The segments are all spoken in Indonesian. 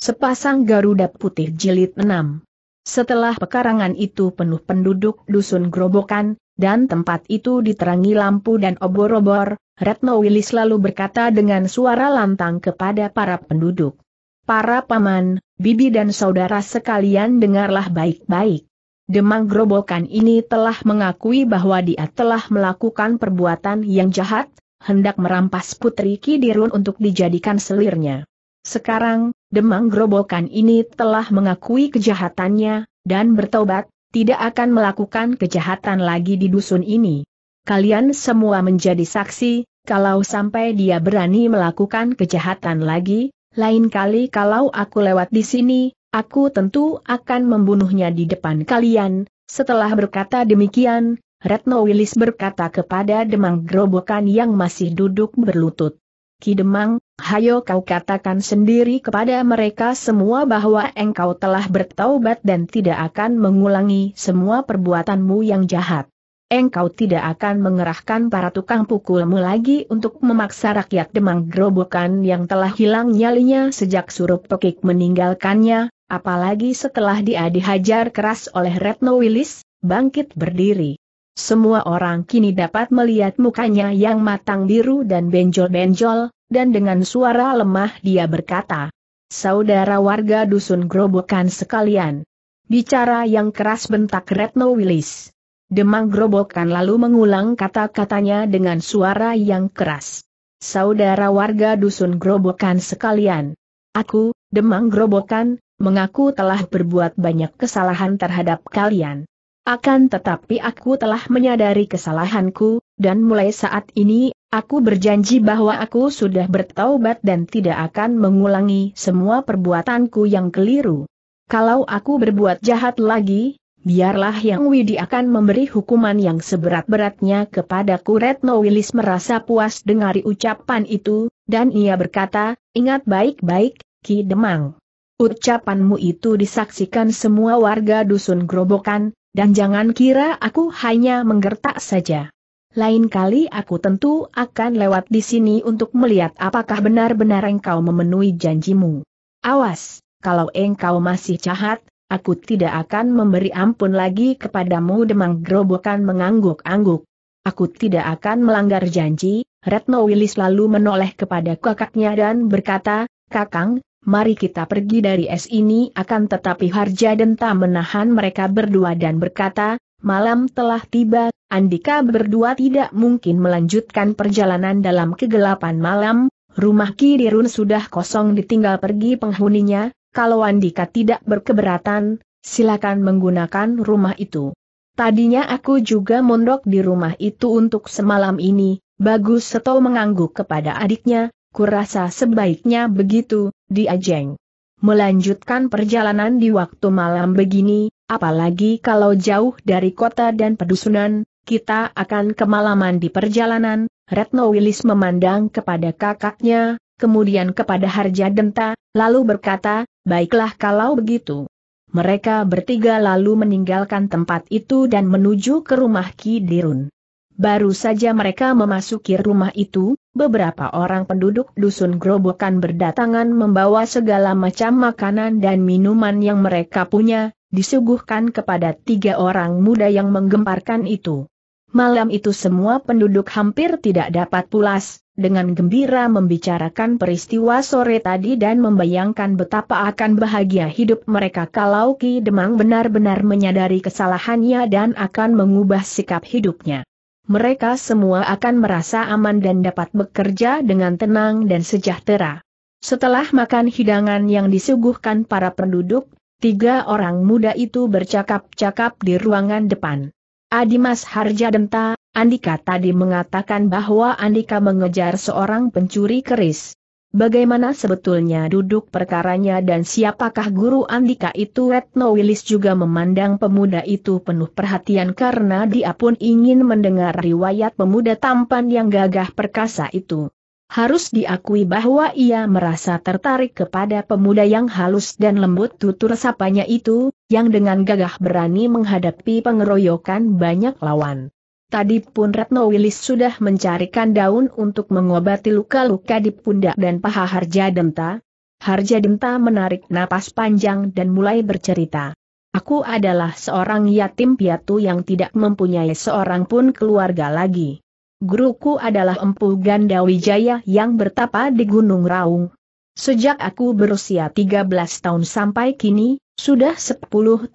Sepasang Garuda Putih Jilid 6 Setelah pekarangan itu penuh penduduk dusun gerobokan, dan tempat itu diterangi lampu dan obor-obor, Retno Willis lalu berkata dengan suara lantang kepada para penduduk. Para paman, bibi dan saudara sekalian dengarlah baik-baik. Demang gerobokan ini telah mengakui bahwa dia telah melakukan perbuatan yang jahat, hendak merampas Putri Kidirun untuk dijadikan selirnya. Sekarang, Demang Gerobokan ini telah mengakui kejahatannya, dan bertobat, tidak akan melakukan kejahatan lagi di dusun ini. Kalian semua menjadi saksi, kalau sampai dia berani melakukan kejahatan lagi, lain kali kalau aku lewat di sini, aku tentu akan membunuhnya di depan kalian. Setelah berkata demikian, Retno Wilis berkata kepada Demang Gerobokan yang masih duduk berlutut. Ki Demang, Hayo kau katakan sendiri kepada mereka semua bahwa engkau telah bertaubat dan tidak akan mengulangi semua perbuatanmu yang jahat. Engkau tidak akan mengerahkan para tukang pukulmu lagi untuk memaksa rakyat demang gerobokan yang telah hilang nyalinya sejak suruh pekik meninggalkannya, apalagi setelah dia dihajar keras oleh Retno Willis, bangkit berdiri. Semua orang kini dapat melihat mukanya yang matang biru dan benjol-benjol, dan dengan suara lemah dia berkata, Saudara warga dusun gerobokan sekalian. Bicara yang keras bentak Retno Wilis. Demang gerobokan lalu mengulang kata-katanya dengan suara yang keras. Saudara warga dusun gerobokan sekalian. Aku, Demang gerobokan, mengaku telah berbuat banyak kesalahan terhadap kalian. Akan tetapi aku telah menyadari kesalahanku, dan mulai saat ini Aku berjanji bahwa aku sudah bertaubat dan tidak akan mengulangi semua perbuatanku yang keliru. Kalau aku berbuat jahat lagi, biarlah Yang Widi akan memberi hukuman yang seberat-beratnya kepadaku. Retno Willis merasa puas dengar ucapan itu, dan ia berkata, ingat baik-baik, Ki Demang. Ucapanmu itu disaksikan semua warga dusun gerobokan, dan jangan kira aku hanya menggertak saja. Lain kali aku tentu akan lewat di sini untuk melihat apakah benar-benar engkau memenuhi janjimu. Awas, kalau engkau masih jahat, aku tidak akan memberi ampun lagi kepadamu demang gerobokan mengangguk-angguk. Aku tidak akan melanggar janji, Retno Wilis lalu menoleh kepada kakaknya dan berkata, Kakang, mari kita pergi dari es ini akan tetapi Harja Denta menahan mereka berdua dan berkata, Malam telah tiba, Andika berdua tidak mungkin melanjutkan perjalanan dalam kegelapan malam, rumah Kirirun sudah kosong ditinggal pergi penghuninya, kalau Andika tidak berkeberatan, silakan menggunakan rumah itu. Tadinya aku juga mondok di rumah itu untuk semalam ini, Bagus Seto mengangguk kepada adiknya, kurasa sebaiknya begitu, diajeng. Melanjutkan perjalanan di waktu malam begini, apalagi kalau jauh dari kota dan pedusunan, kita akan kemalaman di perjalanan, Retno Wilis memandang kepada kakaknya, kemudian kepada Harja Denta, lalu berkata, baiklah kalau begitu. Mereka bertiga lalu meninggalkan tempat itu dan menuju ke rumah Ki Dirun. Baru saja mereka memasuki rumah itu, beberapa orang penduduk dusun Grobokan berdatangan membawa segala macam makanan dan minuman yang mereka punya, disuguhkan kepada tiga orang muda yang menggemparkan itu. Malam itu semua penduduk hampir tidak dapat pulas, dengan gembira membicarakan peristiwa sore tadi dan membayangkan betapa akan bahagia hidup mereka kalau Ki Demang benar-benar menyadari kesalahannya dan akan mengubah sikap hidupnya. Mereka semua akan merasa aman dan dapat bekerja dengan tenang dan sejahtera. Setelah makan hidangan yang disuguhkan para penduduk, Tiga orang muda itu bercakap-cakap di ruangan depan. Adimas Harjadenta, Andika tadi mengatakan bahwa Andika mengejar seorang pencuri keris. Bagaimana sebetulnya duduk perkaranya dan siapakah guru Andika itu Retno Wilis juga memandang pemuda itu penuh perhatian karena dia pun ingin mendengar riwayat pemuda tampan yang gagah perkasa itu. Harus diakui bahwa ia merasa tertarik kepada pemuda yang halus dan lembut tutur sapanya itu, yang dengan gagah berani menghadapi pengeroyokan banyak lawan. Tadi pun Retno Wilis sudah mencarikan daun untuk mengobati luka-luka di pundak dan paha Harja Denta. Harja Denta menarik napas panjang dan mulai bercerita. Aku adalah seorang yatim piatu yang tidak mempunyai seorang pun keluarga lagi. Guruku adalah Empu Gandawijaya yang bertapa di Gunung Raung. Sejak aku berusia 13 tahun sampai kini, sudah 10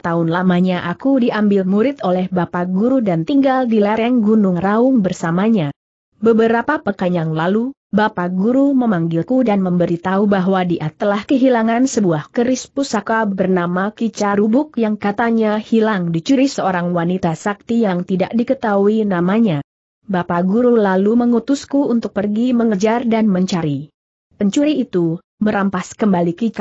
tahun lamanya aku diambil murid oleh Bapak Guru dan tinggal di lereng Gunung Raung bersamanya. Beberapa pekan yang lalu, Bapak Guru memanggilku dan memberitahu bahwa dia telah kehilangan sebuah keris pusaka bernama Kicarubuk yang katanya hilang dicuri seorang wanita sakti yang tidak diketahui namanya. Bapak guru lalu mengutusku untuk pergi mengejar dan mencari. Pencuri itu, merampas kembali Ki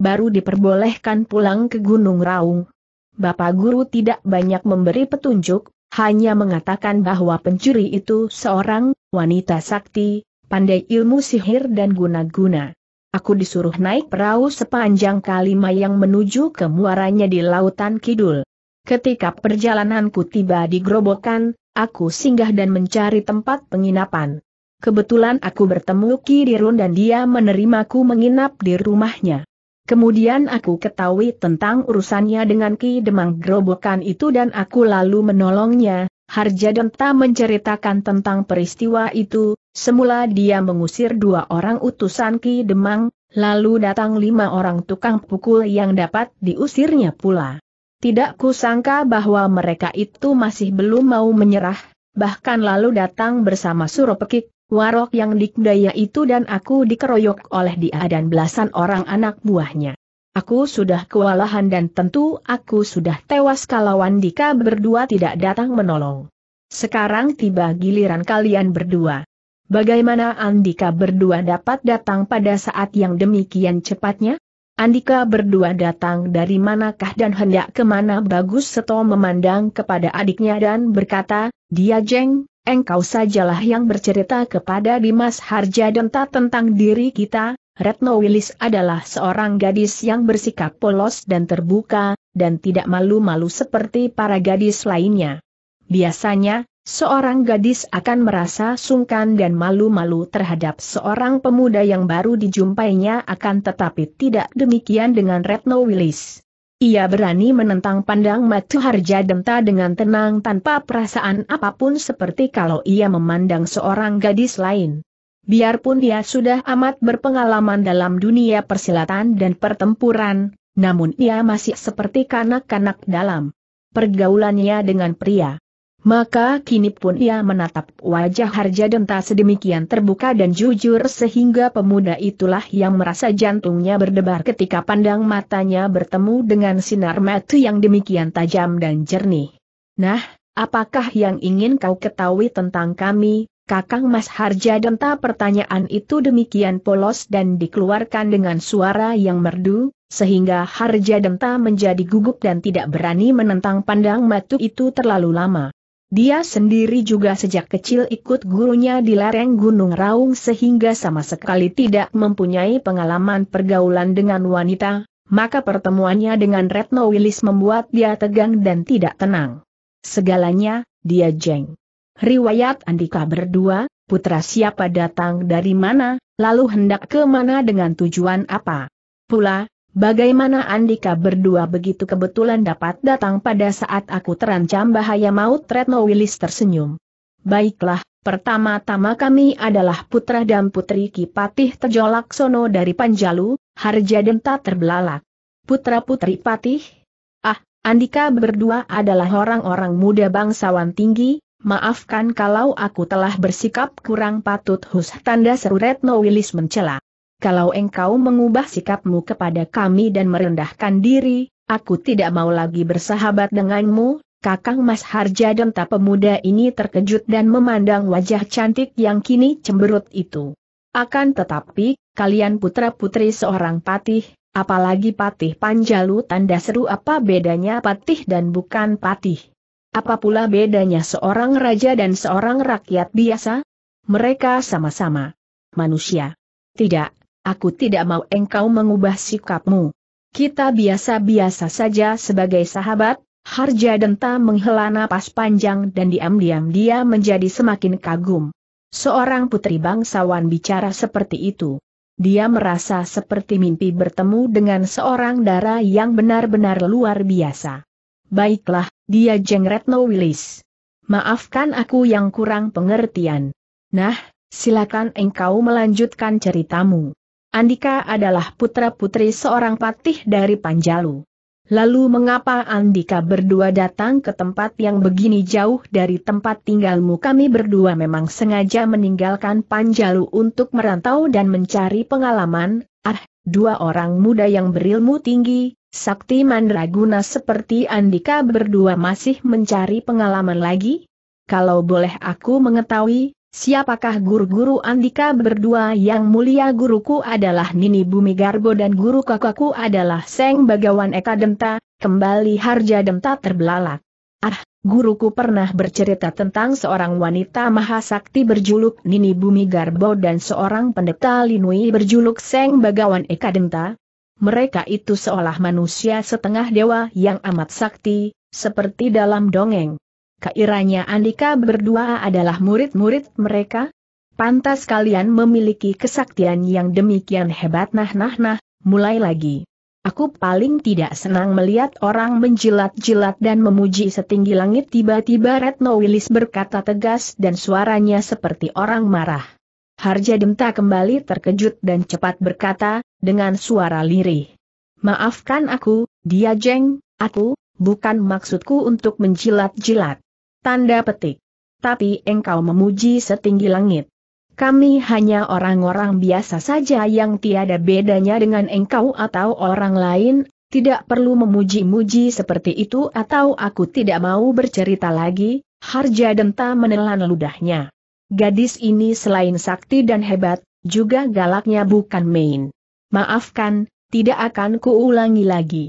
baru diperbolehkan pulang ke Gunung Raung. Bapak guru tidak banyak memberi petunjuk, hanya mengatakan bahwa pencuri itu seorang wanita sakti, pandai ilmu sihir dan guna-guna. Aku disuruh naik perahu sepanjang kalima yang menuju ke muaranya di lautan kidul. Ketika perjalananku tiba di gerobokan, aku singgah dan mencari tempat penginapan. Kebetulan aku bertemu Ki Dirun dan dia menerimaku menginap di rumahnya. Kemudian aku ketahui tentang urusannya dengan Ki Demang Grobokan itu dan aku lalu menolongnya. Harja Denta menceritakan tentang peristiwa itu, semula dia mengusir dua orang utusan Ki Demang, lalu datang lima orang tukang pukul yang dapat diusirnya pula. Tidak kusangka bahwa mereka itu masih belum mau menyerah, bahkan lalu datang bersama Suropekik, warok yang dikdaya itu dan aku dikeroyok oleh dia dan belasan orang anak buahnya. Aku sudah kewalahan dan tentu aku sudah tewas kalau Andika berdua tidak datang menolong. Sekarang tiba giliran kalian berdua. Bagaimana Andika berdua dapat datang pada saat yang demikian cepatnya? Andika berdua datang dari manakah dan hendak kemana Bagus Seto memandang kepada adiknya dan berkata, dia jeng, engkau sajalah yang bercerita kepada Dimas Harja dan tak tentang diri kita, Retno Wilis adalah seorang gadis yang bersikap polos dan terbuka, dan tidak malu-malu seperti para gadis lainnya. Biasanya, seorang gadis akan merasa sungkan dan malu-malu terhadap seorang pemuda yang baru dijumpainya akan tetapi tidak demikian dengan Retno Willis. Ia berani menentang pandang Matu harja denta dengan tenang tanpa perasaan apapun seperti kalau ia memandang seorang gadis lain. Biarpun dia sudah amat berpengalaman dalam dunia persilatan dan pertempuran, namun ia masih seperti kanak-kanak dalam pergaulannya dengan pria. Maka kini pun ia menatap wajah Harja Denta sedemikian terbuka dan jujur sehingga pemuda itulah yang merasa jantungnya berdebar ketika pandang matanya bertemu dengan sinar mata yang demikian tajam dan jernih. Nah, apakah yang ingin kau ketahui tentang kami, Kakang Mas Harja Denta? Pertanyaan itu demikian polos dan dikeluarkan dengan suara yang merdu, sehingga Harja Denta menjadi gugup dan tidak berani menentang pandang matu itu terlalu lama. Dia sendiri juga sejak kecil ikut gurunya di lereng Gunung Raung sehingga sama sekali tidak mempunyai pengalaman pergaulan dengan wanita, maka pertemuannya dengan Retno Wilis membuat dia tegang dan tidak tenang. Segalanya, dia jeng. Riwayat Andika berdua, putra siapa datang dari mana, lalu hendak ke mana dengan tujuan apa. Pula, Bagaimana Andika berdua begitu kebetulan dapat datang pada saat aku terancam bahaya maut Retno Willis tersenyum. Baiklah, pertama-tama kami adalah putra dan putri Kipatih Tejolak Sono dari Panjalu, Harja Denta terbelalak. Putra-putri Patih? Ah, Andika berdua adalah orang-orang muda bangsawan tinggi, maafkan kalau aku telah bersikap kurang patut hus tanda seru Retno Willis mencela kalau engkau mengubah sikapmu kepada kami dan merendahkan diri, aku tidak mau lagi bersahabat denganmu, Kakang Mas Harja Denta pemuda ini terkejut dan memandang wajah cantik yang kini cemberut itu. Akan tetapi, kalian putra-putri seorang patih, apalagi patih panjalu tanda seru apa bedanya patih dan bukan patih. Apa pula bedanya seorang raja dan seorang rakyat biasa? Mereka sama-sama manusia. Tidak, aku tidak mau engkau mengubah sikapmu. Kita biasa-biasa saja sebagai sahabat, Harja Denta menghela napas panjang dan diam-diam dia menjadi semakin kagum. Seorang putri bangsawan bicara seperti itu. Dia merasa seperti mimpi bertemu dengan seorang dara yang benar-benar luar biasa. Baiklah, dia jengretno Willis. Maafkan aku yang kurang pengertian. Nah, silakan engkau melanjutkan ceritamu. Andika adalah putra-putri seorang patih dari Panjalu. Lalu mengapa Andika berdua datang ke tempat yang begini jauh dari tempat tinggalmu? Kami berdua memang sengaja meninggalkan Panjalu untuk merantau dan mencari pengalaman, ah, dua orang muda yang berilmu tinggi, sakti mandraguna seperti Andika berdua masih mencari pengalaman lagi? Kalau boleh aku mengetahui, Siapakah guru-guru Andika berdua yang mulia guruku adalah Nini Bumi Garbo dan guru kakakku adalah Seng Bagawan Eka Demta, kembali Harja Denta terbelalak. Ah, guruku pernah bercerita tentang seorang wanita maha sakti berjuluk Nini Bumi Garbo dan seorang pendeta Linui berjuluk Seng Bagawan Eka Demta. Mereka itu seolah manusia setengah dewa yang amat sakti, seperti dalam dongeng. Kairanya Andika berdua adalah murid-murid mereka? Pantas kalian memiliki kesaktian yang demikian hebat nah nah nah, mulai lagi. Aku paling tidak senang melihat orang menjilat-jilat dan memuji setinggi langit tiba-tiba Retno Willis berkata tegas dan suaranya seperti orang marah. Harja Demta kembali terkejut dan cepat berkata, dengan suara lirih. Maafkan aku, dia jeng, aku, bukan maksudku untuk menjilat-jilat. Tanda petik. Tapi engkau memuji setinggi langit. Kami hanya orang-orang biasa saja yang tiada bedanya dengan engkau atau orang lain, tidak perlu memuji-muji seperti itu atau aku tidak mau bercerita lagi, Harja Denta menelan ludahnya. Gadis ini selain sakti dan hebat, juga galaknya bukan main. Maafkan, tidak akan kuulangi lagi.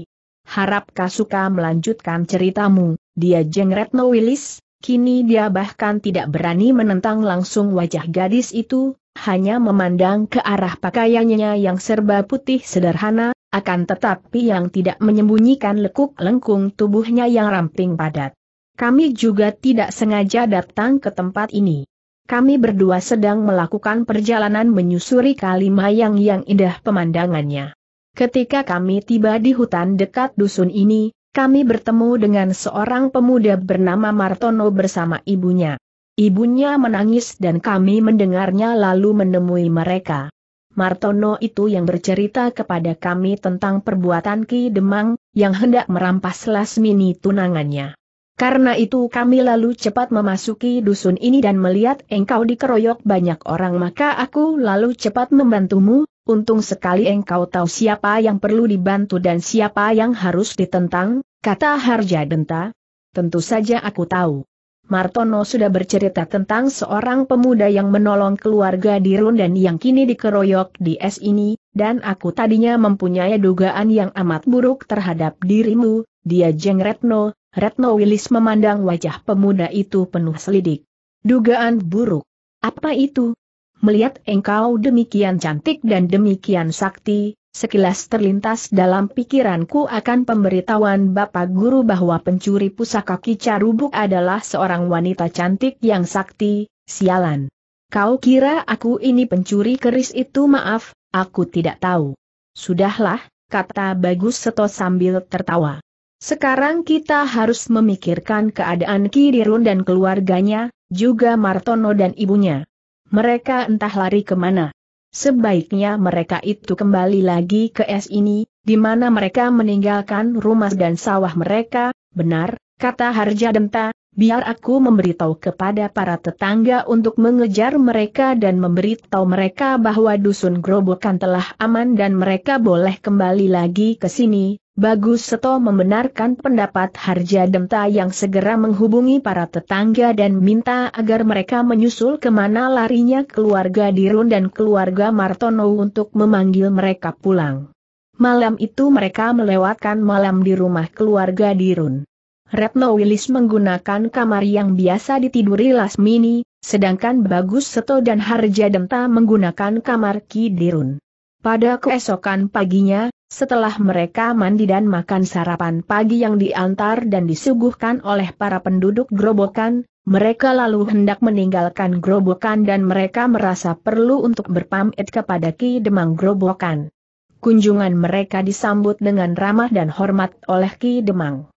Harap kau suka melanjutkan ceritamu. Dia jengretno Willis, kini dia bahkan tidak berani menentang langsung wajah gadis itu, hanya memandang ke arah pakaiannya yang serba putih sederhana, akan tetapi yang tidak menyembunyikan lekuk lengkung tubuhnya yang ramping padat. Kami juga tidak sengaja datang ke tempat ini. Kami berdua sedang melakukan perjalanan menyusuri kali mayang yang indah pemandangannya. Ketika kami tiba di hutan dekat dusun ini, kami bertemu dengan seorang pemuda bernama Martono bersama ibunya. Ibunya menangis dan kami mendengarnya lalu menemui mereka. Martono itu yang bercerita kepada kami tentang perbuatan Ki Demang, yang hendak merampas Lasmini tunangannya. Karena itu kami lalu cepat memasuki dusun ini dan melihat engkau dikeroyok banyak orang maka aku lalu cepat membantumu, Untung sekali engkau tahu siapa yang perlu dibantu dan siapa yang harus ditentang, kata Harja Denta. Tentu saja aku tahu. Martono sudah bercerita tentang seorang pemuda yang menolong keluarga Dirun dan yang kini dikeroyok di es ini, dan aku tadinya mempunyai dugaan yang amat buruk terhadap dirimu, dia jeng Retno, Retno Willis memandang wajah pemuda itu penuh selidik. Dugaan buruk. Apa itu? melihat engkau demikian cantik dan demikian sakti, Sekilas terlintas dalam pikiranku akan pemberitahuan Bapak Guru bahwa pencuri pusaka Kicarubuk adalah seorang wanita cantik yang sakti, sialan. Kau kira aku ini pencuri keris itu maaf, aku tidak tahu. Sudahlah, kata Bagus Seto sambil tertawa. Sekarang kita harus memikirkan keadaan Kidirun dan keluarganya, juga Martono dan ibunya. Mereka entah lari kemana. Sebaiknya mereka itu kembali lagi ke es ini, di mana mereka meninggalkan rumah dan sawah mereka, benar, kata Harja Denta, Biar aku memberitahu kepada para tetangga untuk mengejar mereka dan memberitahu mereka bahwa dusun Grobokan telah aman dan mereka boleh kembali lagi ke sini. Bagus Seto membenarkan pendapat Harja Demta yang segera menghubungi para tetangga dan minta agar mereka menyusul kemana larinya keluarga Dirun dan keluarga Martono untuk memanggil mereka pulang. Malam itu mereka melewatkan malam di rumah keluarga Dirun. Retno Willis menggunakan kamar yang biasa ditiduri Lasmini, sedangkan Bagus Seto dan Harja Denta menggunakan kamar Kidirun. Pada keesokan paginya, setelah mereka mandi dan makan sarapan pagi yang diantar dan disuguhkan oleh para penduduk gerobokan, mereka lalu hendak meninggalkan gerobokan dan mereka merasa perlu untuk berpamit kepada Ki Demang gerobokan. Kunjungan mereka disambut dengan ramah dan hormat oleh Ki Demang.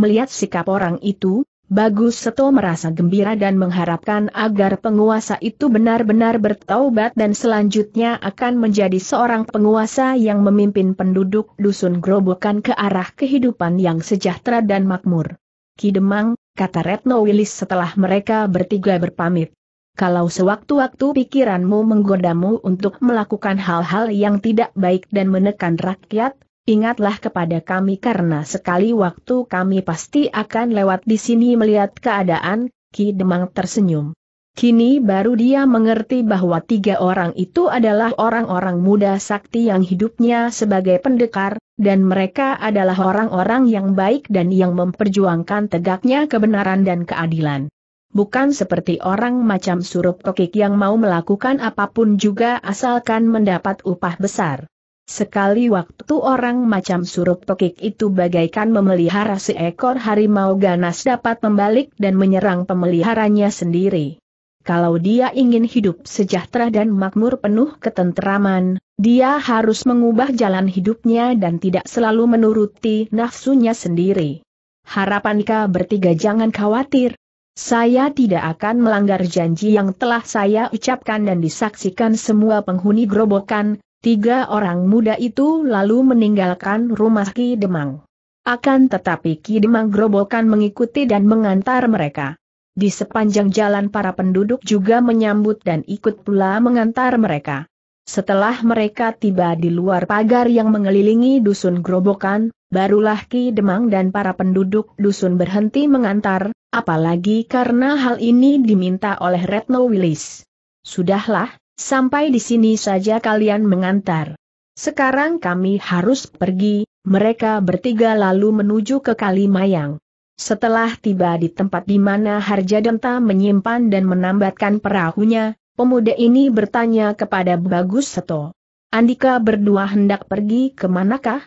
Melihat sikap orang itu, Bagus Seto merasa gembira dan mengharapkan agar penguasa itu benar-benar bertaubat dan selanjutnya akan menjadi seorang penguasa yang memimpin penduduk dusun Grobokan ke arah kehidupan yang sejahtera dan makmur. Kidemang, kata Retno Wilis setelah mereka bertiga berpamit. Kalau sewaktu-waktu pikiranmu menggodamu untuk melakukan hal-hal yang tidak baik dan menekan rakyat, Ingatlah kepada kami karena sekali waktu kami pasti akan lewat di sini melihat keadaan, Ki Demang tersenyum. Kini baru dia mengerti bahwa tiga orang itu adalah orang-orang muda sakti yang hidupnya sebagai pendekar, dan mereka adalah orang-orang yang baik dan yang memperjuangkan tegaknya kebenaran dan keadilan. Bukan seperti orang macam surup kokik yang mau melakukan apapun juga asalkan mendapat upah besar. Sekali waktu orang macam surup pekik itu bagaikan memelihara seekor harimau ganas dapat membalik dan menyerang pemeliharanya sendiri. Kalau dia ingin hidup sejahtera dan makmur penuh ketenteraman, dia harus mengubah jalan hidupnya dan tidak selalu menuruti nafsunya sendiri. Harapan Ika bertiga jangan khawatir. Saya tidak akan melanggar janji yang telah saya ucapkan dan disaksikan semua penghuni gerobokan, Tiga orang muda itu lalu meninggalkan rumah Ki Demang. Akan tetapi Ki Demang gerobokan mengikuti dan mengantar mereka. Di sepanjang jalan para penduduk juga menyambut dan ikut pula mengantar mereka. Setelah mereka tiba di luar pagar yang mengelilingi dusun gerobokan, barulah Ki Demang dan para penduduk dusun berhenti mengantar, apalagi karena hal ini diminta oleh Retno Wilis. Sudahlah, Sampai di sini saja kalian mengantar. Sekarang kami harus pergi, mereka bertiga lalu menuju ke Kalimayang. Setelah tiba di tempat di mana Harjadanta menyimpan dan menambatkan perahunya, pemuda ini bertanya kepada Bagus Seto. Andika berdua hendak pergi ke manakah?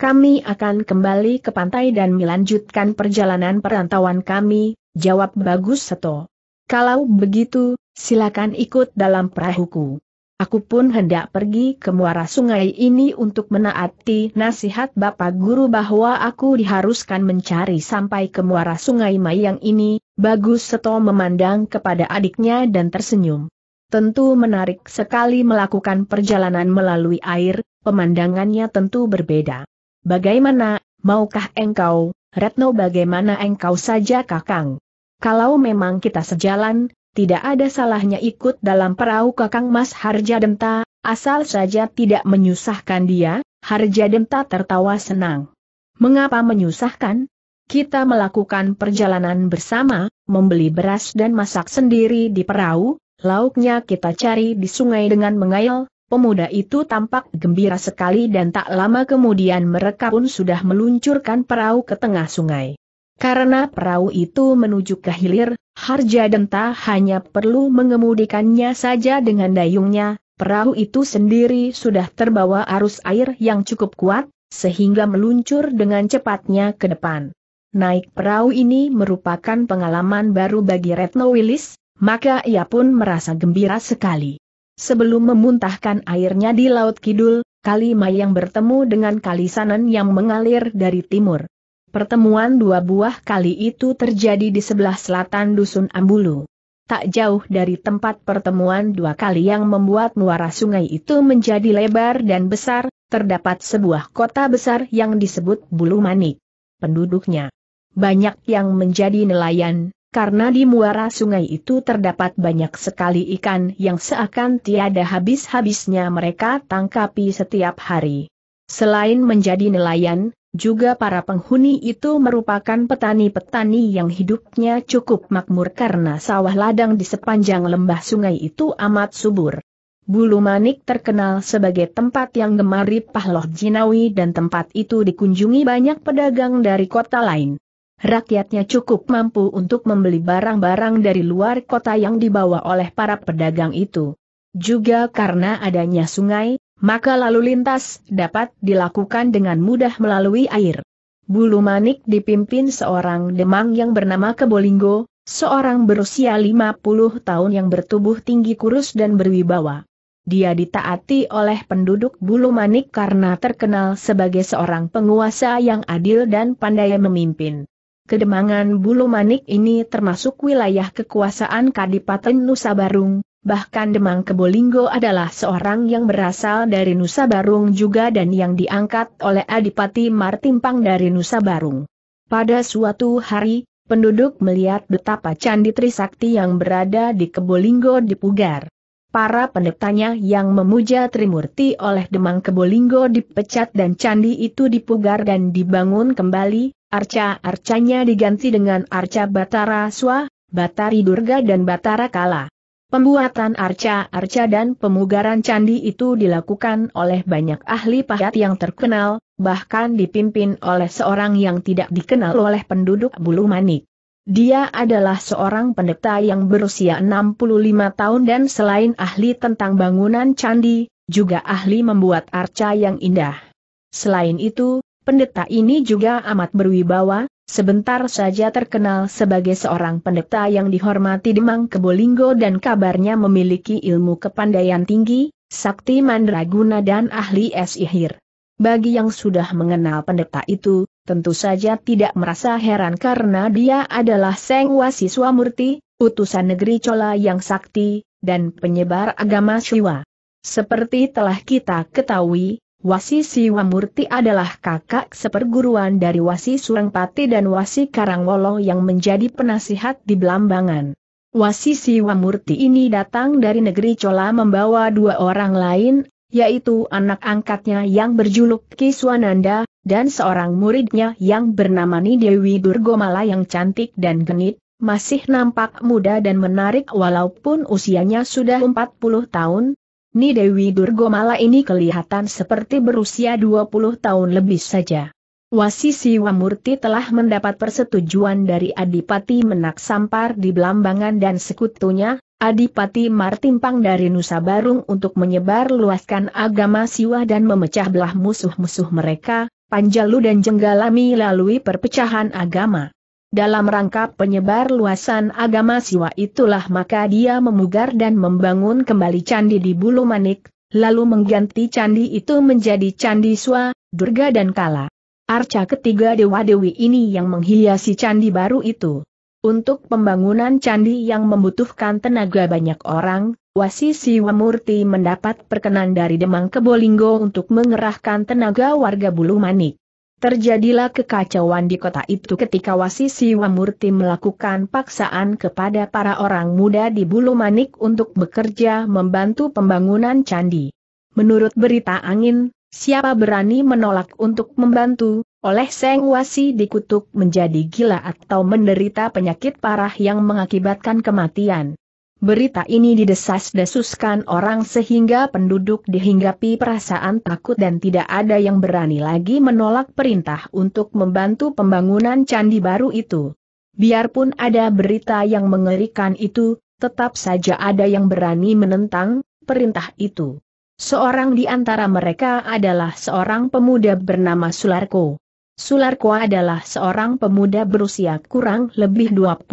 Kami akan kembali ke pantai dan melanjutkan perjalanan perantauan kami, jawab Bagus Seto. Kalau begitu, silakan ikut dalam perahuku. Aku pun hendak pergi ke muara sungai ini untuk menaati nasihat Bapak Guru bahwa aku diharuskan mencari sampai ke muara sungai Mayang ini, Bagus Seto memandang kepada adiknya dan tersenyum. Tentu menarik sekali melakukan perjalanan melalui air, pemandangannya tentu berbeda. Bagaimana, maukah engkau, Retno bagaimana engkau saja kakang? kalau memang kita sejalan, tidak ada salahnya ikut dalam perahu kakang Mas Harja Denta, asal saja tidak menyusahkan dia, Harja Denta tertawa senang. Mengapa menyusahkan? Kita melakukan perjalanan bersama, membeli beras dan masak sendiri di perahu, lauknya kita cari di sungai dengan mengail, pemuda itu tampak gembira sekali dan tak lama kemudian mereka pun sudah meluncurkan perahu ke tengah sungai. Karena perahu itu menuju ke hilir, Harja Denta hanya perlu mengemudikannya saja dengan dayungnya, perahu itu sendiri sudah terbawa arus air yang cukup kuat, sehingga meluncur dengan cepatnya ke depan. Naik perahu ini merupakan pengalaman baru bagi Retno Willis, maka ia pun merasa gembira sekali. Sebelum memuntahkan airnya di Laut Kidul, Kali Mayang bertemu dengan Kali Sanan yang mengalir dari timur. Pertemuan dua buah kali itu terjadi di sebelah selatan Dusun Ambulu. Tak jauh dari tempat pertemuan dua kali yang membuat muara sungai itu menjadi lebar dan besar, terdapat sebuah kota besar yang disebut Bulu Manik. Penduduknya banyak yang menjadi nelayan, karena di muara sungai itu terdapat banyak sekali ikan yang seakan tiada habis-habisnya mereka tangkapi setiap hari. Selain menjadi nelayan, juga para penghuni itu merupakan petani-petani yang hidupnya cukup makmur karena sawah ladang di sepanjang lembah sungai itu amat subur. Bulu Manik terkenal sebagai tempat yang gemari Pahloh Jinawi dan tempat itu dikunjungi banyak pedagang dari kota lain. Rakyatnya cukup mampu untuk membeli barang-barang dari luar kota yang dibawa oleh para pedagang itu. Juga karena adanya sungai, maka lalu lintas dapat dilakukan dengan mudah melalui air. Bulu Manik dipimpin seorang demang yang bernama Kebolinggo, seorang berusia 50 tahun yang bertubuh tinggi kurus dan berwibawa. Dia ditaati oleh penduduk Bulu Manik karena terkenal sebagai seorang penguasa yang adil dan pandai memimpin. Kedemangan Bulu Manik ini termasuk wilayah kekuasaan Kadipaten Nusa Barung, bahkan Demang Kebolinggo adalah seorang yang berasal dari Nusa Barung juga dan yang diangkat oleh Adipati Martimpang dari Nusa Barung. Pada suatu hari, penduduk melihat betapa Candi Trisakti yang berada di Kebolinggo dipugar. Para pendetanya yang memuja Trimurti oleh Demang Kebolinggo dipecat dan candi itu dipugar dan dibangun kembali, arca-arcanya diganti dengan arca Batara Swa, Batari Durga dan Batara Kala. Pembuatan arca-arca dan pemugaran candi itu dilakukan oleh banyak ahli pahat yang terkenal, bahkan dipimpin oleh seorang yang tidak dikenal oleh penduduk Bulu Manik. Dia adalah seorang pendeta yang berusia 65 tahun dan selain ahli tentang bangunan candi, juga ahli membuat arca yang indah. Selain itu, pendeta ini juga amat berwibawa, sebentar saja terkenal sebagai seorang pendeta yang dihormati Demang Kebolinggo dan kabarnya memiliki ilmu kepandaian tinggi, sakti mandraguna dan ahli esihir. Bagi yang sudah mengenal pendeta itu, tentu saja tidak merasa heran karena dia adalah Seng Wasiswa Murti, utusan negeri Cola yang sakti, dan penyebar agama Siwa. Seperti telah kita ketahui, Wasi Siwamurti adalah kakak seperguruan dari Wasi Surangpati dan Wasi Karangwolo yang menjadi penasihat di Belambangan. Wasi Siwamurti ini datang dari negeri Cola membawa dua orang lain, yaitu anak angkatnya yang berjuluk Kiswananda, dan seorang muridnya yang bernama Dewi Durgomala yang cantik dan genit, masih nampak muda dan menarik walaupun usianya sudah 40 tahun, Ni Dewi Durgomala ini kelihatan seperti berusia 20 tahun lebih saja. Wasisi Wamurti telah mendapat persetujuan dari Adipati Menak Sampar di Belambangan dan sekutunya, Adipati Martimpang dari Nusa Barung untuk menyebar luaskan agama siwa dan memecah belah musuh-musuh mereka, Panjalu dan Jenggalami lalui perpecahan agama. Dalam rangka penyebar luasan agama siwa itulah maka dia memugar dan membangun kembali candi di Bulu Manik, lalu mengganti candi itu menjadi candi Swa, Durga dan Kala. Arca ketiga dewa-dewi ini yang menghiasi candi baru itu. Untuk pembangunan candi yang membutuhkan tenaga banyak orang, Wasi Siwa Murti mendapat perkenan dari Demang Kebolinggo untuk mengerahkan tenaga warga Bulu Manik. Terjadilah kekacauan di kota itu ketika wasi Siwamurti melakukan paksaan kepada para orang muda di Bulu Manik untuk bekerja membantu pembangunan candi. Menurut berita angin, siapa berani menolak untuk membantu, oleh Seng Wasi dikutuk menjadi gila atau menderita penyakit parah yang mengakibatkan kematian. Berita ini didesas-desuskan orang sehingga penduduk dihinggapi perasaan takut dan tidak ada yang berani lagi menolak perintah untuk membantu pembangunan candi baru itu. Biarpun ada berita yang mengerikan itu, tetap saja ada yang berani menentang perintah itu. Seorang di antara mereka adalah seorang pemuda bernama Sularko. Sularko adalah seorang pemuda berusia kurang lebih 25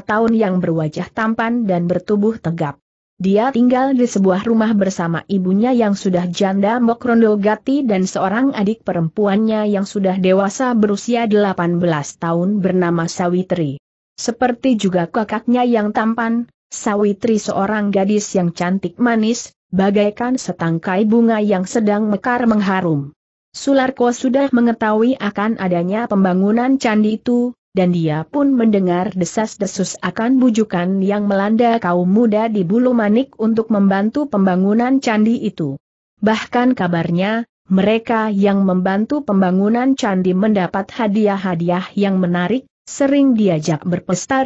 tahun yang berwajah tampan dan bertubuh tegap. Dia tinggal di sebuah rumah bersama ibunya yang sudah janda Mokrondo Gati dan seorang adik perempuannya yang sudah dewasa berusia 18 tahun bernama Sawitri. Seperti juga kakaknya yang tampan, Sawitri seorang gadis yang cantik manis, bagaikan setangkai bunga yang sedang mekar mengharum. Sularko sudah mengetahui akan adanya pembangunan candi itu, dan dia pun mendengar desas-desus akan bujukan yang melanda kaum muda di Bulu Manik untuk membantu pembangunan candi itu. Bahkan kabarnya, mereka yang membantu pembangunan candi mendapat hadiah-hadiah yang menarik, sering diajak berpesta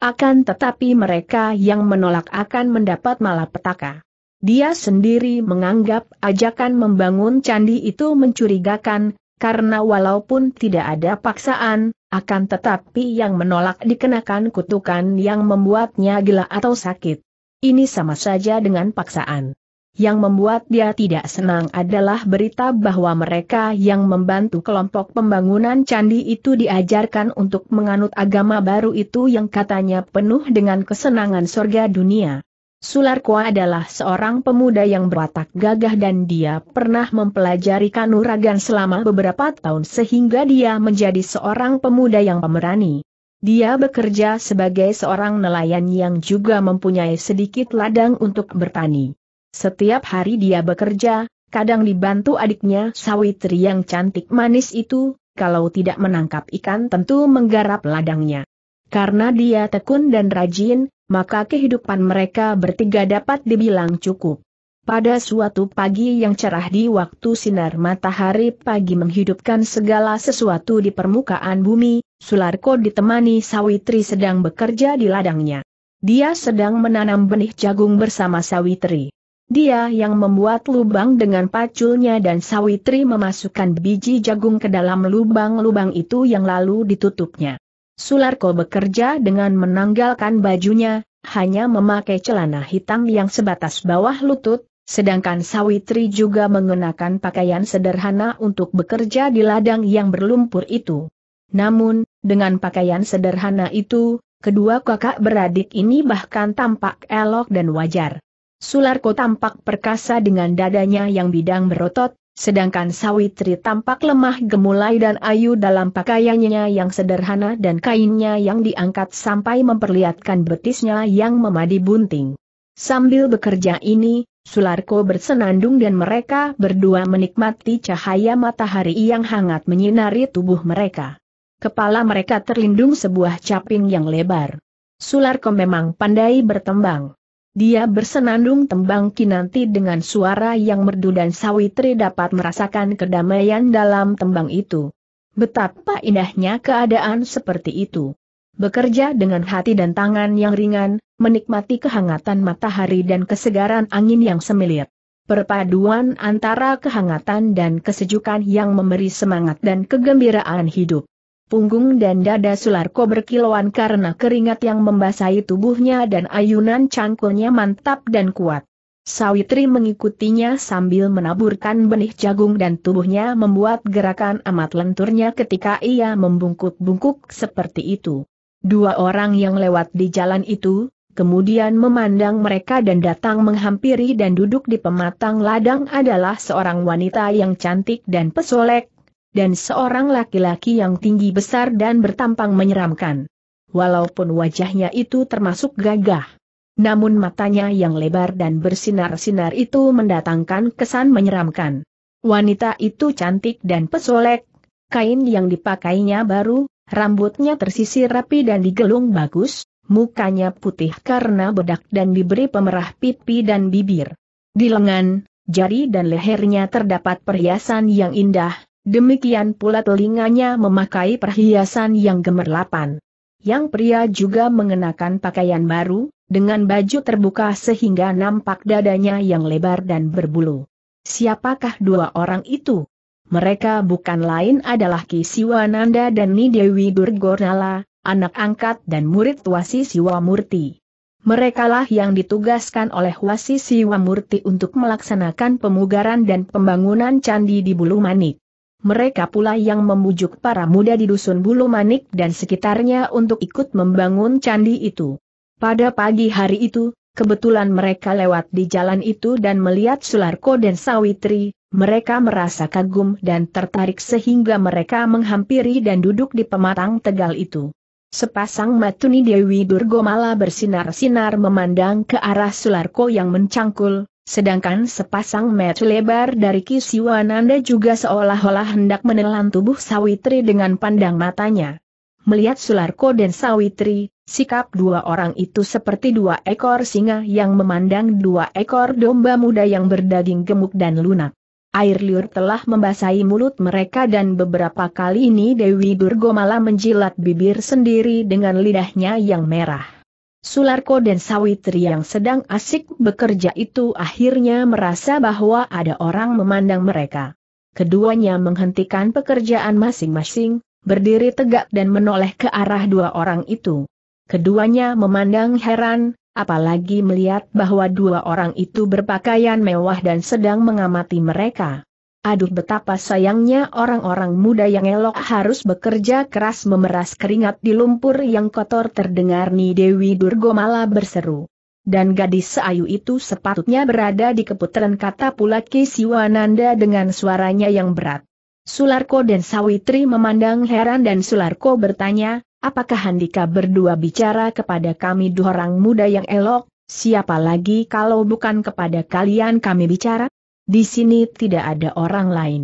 Akan tetapi mereka yang menolak akan mendapat malapetaka. Dia sendiri menganggap ajakan membangun candi itu mencurigakan, karena walaupun tidak ada paksaan, akan tetapi yang menolak dikenakan kutukan yang membuatnya gila atau sakit. Ini sama saja dengan paksaan. Yang membuat dia tidak senang adalah berita bahwa mereka yang membantu kelompok pembangunan candi itu diajarkan untuk menganut agama baru itu yang katanya penuh dengan kesenangan surga dunia. Sularko adalah seorang pemuda yang berwatak gagah dan dia pernah mempelajari kanuragan selama beberapa tahun sehingga dia menjadi seorang pemuda yang pemberani. Dia bekerja sebagai seorang nelayan yang juga mempunyai sedikit ladang untuk bertani. Setiap hari dia bekerja, kadang dibantu adiknya Sawitri yang cantik manis itu, kalau tidak menangkap ikan tentu menggarap ladangnya. Karena dia tekun dan rajin, maka kehidupan mereka bertiga dapat dibilang cukup. Pada suatu pagi yang cerah di waktu sinar matahari pagi menghidupkan segala sesuatu di permukaan bumi, Sularko ditemani Sawitri sedang bekerja di ladangnya. Dia sedang menanam benih jagung bersama Sawitri. Dia yang membuat lubang dengan paculnya dan Sawitri memasukkan biji jagung ke dalam lubang-lubang itu yang lalu ditutupnya. Sularko bekerja dengan menanggalkan bajunya, hanya memakai celana hitam yang sebatas bawah lutut, sedangkan Sawitri juga mengenakan pakaian sederhana untuk bekerja di ladang yang berlumpur itu. Namun, dengan pakaian sederhana itu, kedua kakak beradik ini bahkan tampak elok dan wajar. Sularko tampak perkasa dengan dadanya yang bidang berotot, Sedangkan Sawitri tampak lemah gemulai dan ayu dalam pakaiannya yang sederhana dan kainnya yang diangkat sampai memperlihatkan betisnya yang memadi bunting. Sambil bekerja ini, Sularko bersenandung dan mereka berdua menikmati cahaya matahari yang hangat menyinari tubuh mereka. Kepala mereka terlindung sebuah caping yang lebar. Sularko memang pandai bertembang dia bersenandung tembang kinanti dengan suara yang merdu dan Sawitri dapat merasakan kedamaian dalam tembang itu. Betapa indahnya keadaan seperti itu. Bekerja dengan hati dan tangan yang ringan, menikmati kehangatan matahari dan kesegaran angin yang semilir. Perpaduan antara kehangatan dan kesejukan yang memberi semangat dan kegembiraan hidup. Punggung dan dada Sularko berkilauan karena keringat yang membasahi tubuhnya dan ayunan cangkulnya mantap dan kuat. Sawitri mengikutinya sambil menaburkan benih jagung dan tubuhnya membuat gerakan amat lenturnya ketika ia membungkuk-bungkuk seperti itu. Dua orang yang lewat di jalan itu, kemudian memandang mereka dan datang menghampiri dan duduk di pematang ladang adalah seorang wanita yang cantik dan pesolek, dan seorang laki-laki yang tinggi besar dan bertampang menyeramkan. Walaupun wajahnya itu termasuk gagah, namun matanya yang lebar dan bersinar-sinar itu mendatangkan kesan menyeramkan. Wanita itu cantik dan pesolek, kain yang dipakainya baru, rambutnya tersisir rapi dan digelung bagus, mukanya putih karena bedak dan diberi pemerah pipi dan bibir. Di lengan, jari dan lehernya terdapat perhiasan yang indah, Demikian pula telinganya memakai perhiasan yang gemerlapan. Yang pria juga mengenakan pakaian baru, dengan baju terbuka sehingga nampak dadanya yang lebar dan berbulu. Siapakah dua orang itu? Mereka bukan lain adalah Ki Siwananda dan Nidewi Durgornala, anak angkat dan murid Wasi Siwamurti. Merekalah yang ditugaskan oleh Wasi Siwamurti untuk melaksanakan pemugaran dan pembangunan candi di Bulu Manik mereka pula yang membujuk para muda di dusun Bulu Manik dan sekitarnya untuk ikut membangun candi itu. Pada pagi hari itu, kebetulan mereka lewat di jalan itu dan melihat Sularko dan Sawitri, mereka merasa kagum dan tertarik sehingga mereka menghampiri dan duduk di pematang tegal itu. Sepasang matuni Dewi Durgomala bersinar-sinar memandang ke arah Sularko yang mencangkul, Sedangkan sepasang mata lebar dari Kisiwananda juga seolah-olah hendak menelan tubuh Sawitri dengan pandang matanya. Melihat Sularko dan Sawitri, sikap dua orang itu seperti dua ekor singa yang memandang dua ekor domba muda yang berdaging gemuk dan lunak. Air liur telah membasahi mulut mereka dan beberapa kali ini Dewi Durgo malah menjilat bibir sendiri dengan lidahnya yang merah. Sularko dan Sawitri yang sedang asik bekerja itu akhirnya merasa bahwa ada orang memandang mereka. Keduanya menghentikan pekerjaan masing-masing, berdiri tegak dan menoleh ke arah dua orang itu. Keduanya memandang heran, apalagi melihat bahwa dua orang itu berpakaian mewah dan sedang mengamati mereka. Aduh betapa sayangnya orang-orang muda yang elok harus bekerja keras memeras keringat di lumpur yang kotor terdengar Ni Dewi Durgomala berseru. Dan gadis seayu itu sepatutnya berada di keputaran kata pula Siwananda dengan suaranya yang berat. Sularko dan Sawitri memandang heran dan Sularko bertanya, apakah Handika berdua bicara kepada kami dua orang muda yang elok, siapa lagi kalau bukan kepada kalian kami bicara? Di sini tidak ada orang lain.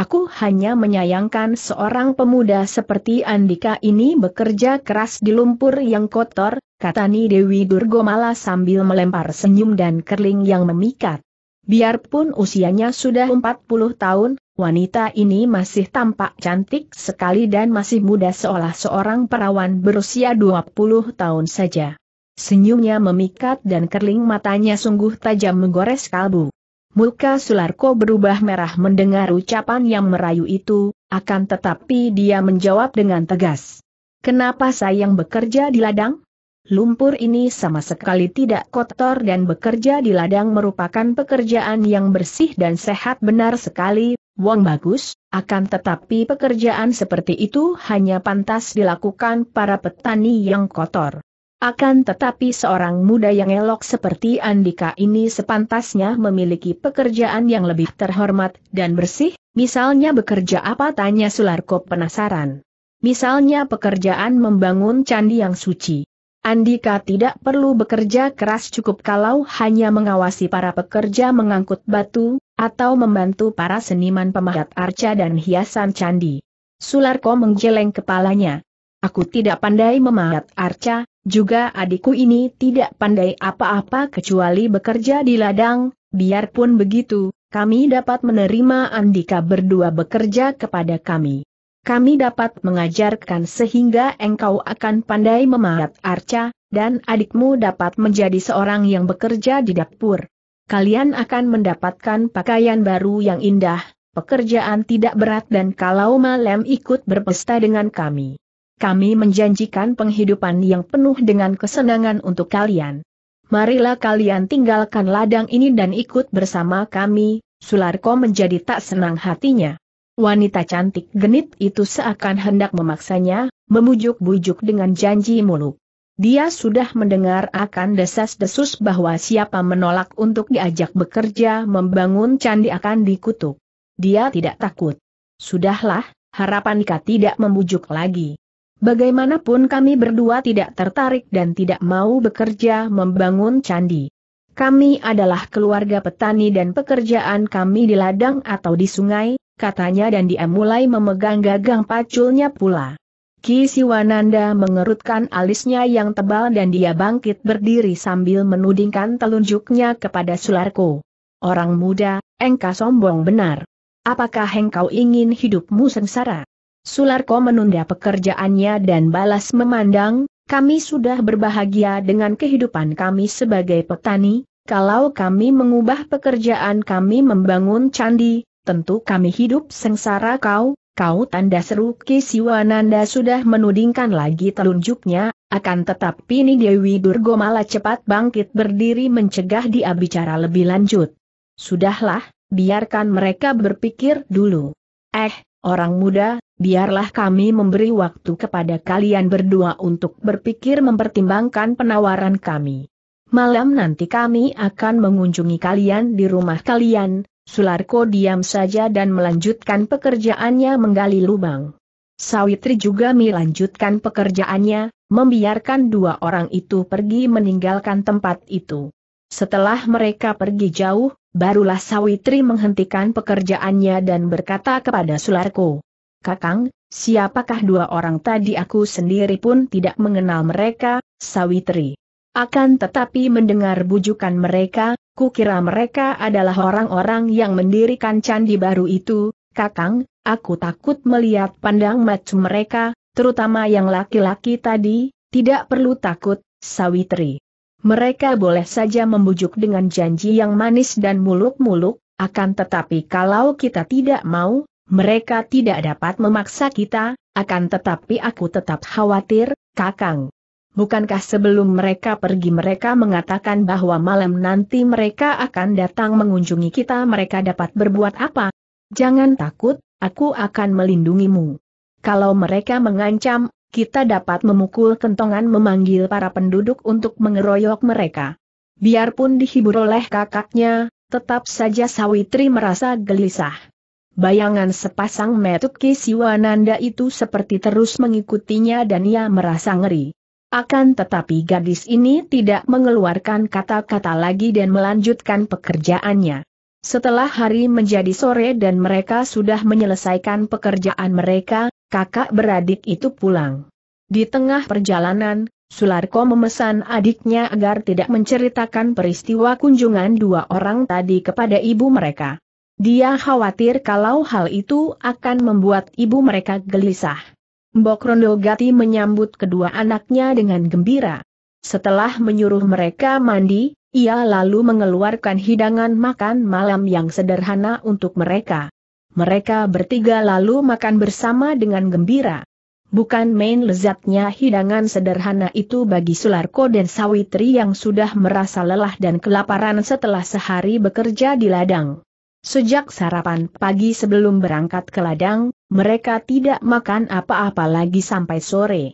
Aku hanya menyayangkan seorang pemuda seperti Andika ini bekerja keras di lumpur yang kotor, kata Ni Dewi Durgomala sambil melempar senyum dan kerling yang memikat. Biarpun usianya sudah 40 tahun, wanita ini masih tampak cantik sekali dan masih muda seolah seorang perawan berusia 20 tahun saja. Senyumnya memikat dan kerling matanya sungguh tajam menggores kalbu. Muka Sularko berubah merah mendengar ucapan yang merayu itu, akan tetapi dia menjawab dengan tegas. Kenapa sayang bekerja di ladang? Lumpur ini sama sekali tidak kotor dan bekerja di ladang merupakan pekerjaan yang bersih dan sehat benar sekali, Wong bagus, akan tetapi pekerjaan seperti itu hanya pantas dilakukan para petani yang kotor. Akan tetapi seorang muda yang elok seperti Andika ini sepantasnya memiliki pekerjaan yang lebih terhormat dan bersih, misalnya bekerja apa tanya Sularko penasaran. Misalnya pekerjaan membangun candi yang suci. Andika tidak perlu bekerja keras cukup kalau hanya mengawasi para pekerja mengangkut batu, atau membantu para seniman pemahat arca dan hiasan candi. Sularko menggeleng kepalanya. Aku tidak pandai memahat arca, juga adikku ini tidak pandai apa-apa kecuali bekerja di ladang, biarpun begitu, kami dapat menerima Andika berdua bekerja kepada kami. Kami dapat mengajarkan sehingga engkau akan pandai memahat arca, dan adikmu dapat menjadi seorang yang bekerja di dapur. Kalian akan mendapatkan pakaian baru yang indah, pekerjaan tidak berat dan kalau malam ikut berpesta dengan kami kami menjanjikan penghidupan yang penuh dengan kesenangan untuk kalian. Marilah kalian tinggalkan ladang ini dan ikut bersama kami, Sularko menjadi tak senang hatinya. Wanita cantik genit itu seakan hendak memaksanya, memujuk-bujuk dengan janji muluk. Dia sudah mendengar akan desas-desus bahwa siapa menolak untuk diajak bekerja membangun candi akan dikutuk. Dia tidak takut. Sudahlah, harapan Ika tidak membujuk lagi. Bagaimanapun kami berdua tidak tertarik dan tidak mau bekerja membangun candi. Kami adalah keluarga petani dan pekerjaan kami di ladang atau di sungai, katanya dan dia mulai memegang gagang paculnya pula. Ki Siwananda mengerutkan alisnya yang tebal dan dia bangkit berdiri sambil menudingkan telunjuknya kepada Sularko. Orang muda, engkau sombong benar. Apakah engkau ingin hidupmu sengsara? Sularko menunda pekerjaannya dan balas memandang, kami sudah berbahagia dengan kehidupan kami sebagai petani, kalau kami mengubah pekerjaan kami membangun candi, tentu kami hidup sengsara kau, kau tanda seru Ki Siwananda sudah menudingkan lagi telunjuknya, akan tetapi ini Dewi Durgo malah cepat bangkit berdiri mencegah dia bicara lebih lanjut. Sudahlah, biarkan mereka berpikir dulu. Eh, orang muda, biarlah kami memberi waktu kepada kalian berdua untuk berpikir mempertimbangkan penawaran kami. Malam nanti kami akan mengunjungi kalian di rumah kalian, Sularko diam saja dan melanjutkan pekerjaannya menggali lubang. Sawitri juga melanjutkan pekerjaannya, membiarkan dua orang itu pergi meninggalkan tempat itu. Setelah mereka pergi jauh, barulah Sawitri menghentikan pekerjaannya dan berkata kepada Sularko, Kakang, siapakah dua orang tadi aku sendiri pun tidak mengenal mereka, Sawitri. Akan tetapi mendengar bujukan mereka, kukira mereka adalah orang-orang yang mendirikan candi baru itu, Kakang, aku takut melihat pandang macam mereka, terutama yang laki-laki tadi, tidak perlu takut, Sawitri. Mereka boleh saja membujuk dengan janji yang manis dan muluk-muluk, akan tetapi kalau kita tidak mau, mereka tidak dapat memaksa kita, akan tetapi aku tetap khawatir, Kakang. Bukankah sebelum mereka pergi mereka mengatakan bahwa malam nanti mereka akan datang mengunjungi kita mereka dapat berbuat apa? Jangan takut, aku akan melindungimu. Kalau mereka mengancam, kita dapat memukul kentongan memanggil para penduduk untuk mengeroyok mereka. Biarpun dihibur oleh kakaknya, tetap saja Sawitri merasa gelisah. Bayangan sepasang metuk Nanda itu seperti terus mengikutinya dan ia merasa ngeri. Akan tetapi gadis ini tidak mengeluarkan kata-kata lagi dan melanjutkan pekerjaannya. Setelah hari menjadi sore dan mereka sudah menyelesaikan pekerjaan mereka, kakak beradik itu pulang. Di tengah perjalanan, Sularko memesan adiknya agar tidak menceritakan peristiwa kunjungan dua orang tadi kepada ibu mereka. Dia khawatir kalau hal itu akan membuat ibu mereka gelisah. Mbok Rondogati menyambut kedua anaknya dengan gembira. Setelah menyuruh mereka mandi, ia lalu mengeluarkan hidangan makan malam yang sederhana untuk mereka. Mereka bertiga lalu makan bersama dengan gembira. Bukan main lezatnya hidangan sederhana itu bagi Sularko dan Sawitri yang sudah merasa lelah dan kelaparan setelah sehari bekerja di ladang. Sejak sarapan pagi sebelum berangkat ke ladang, mereka tidak makan apa-apa lagi sampai sore.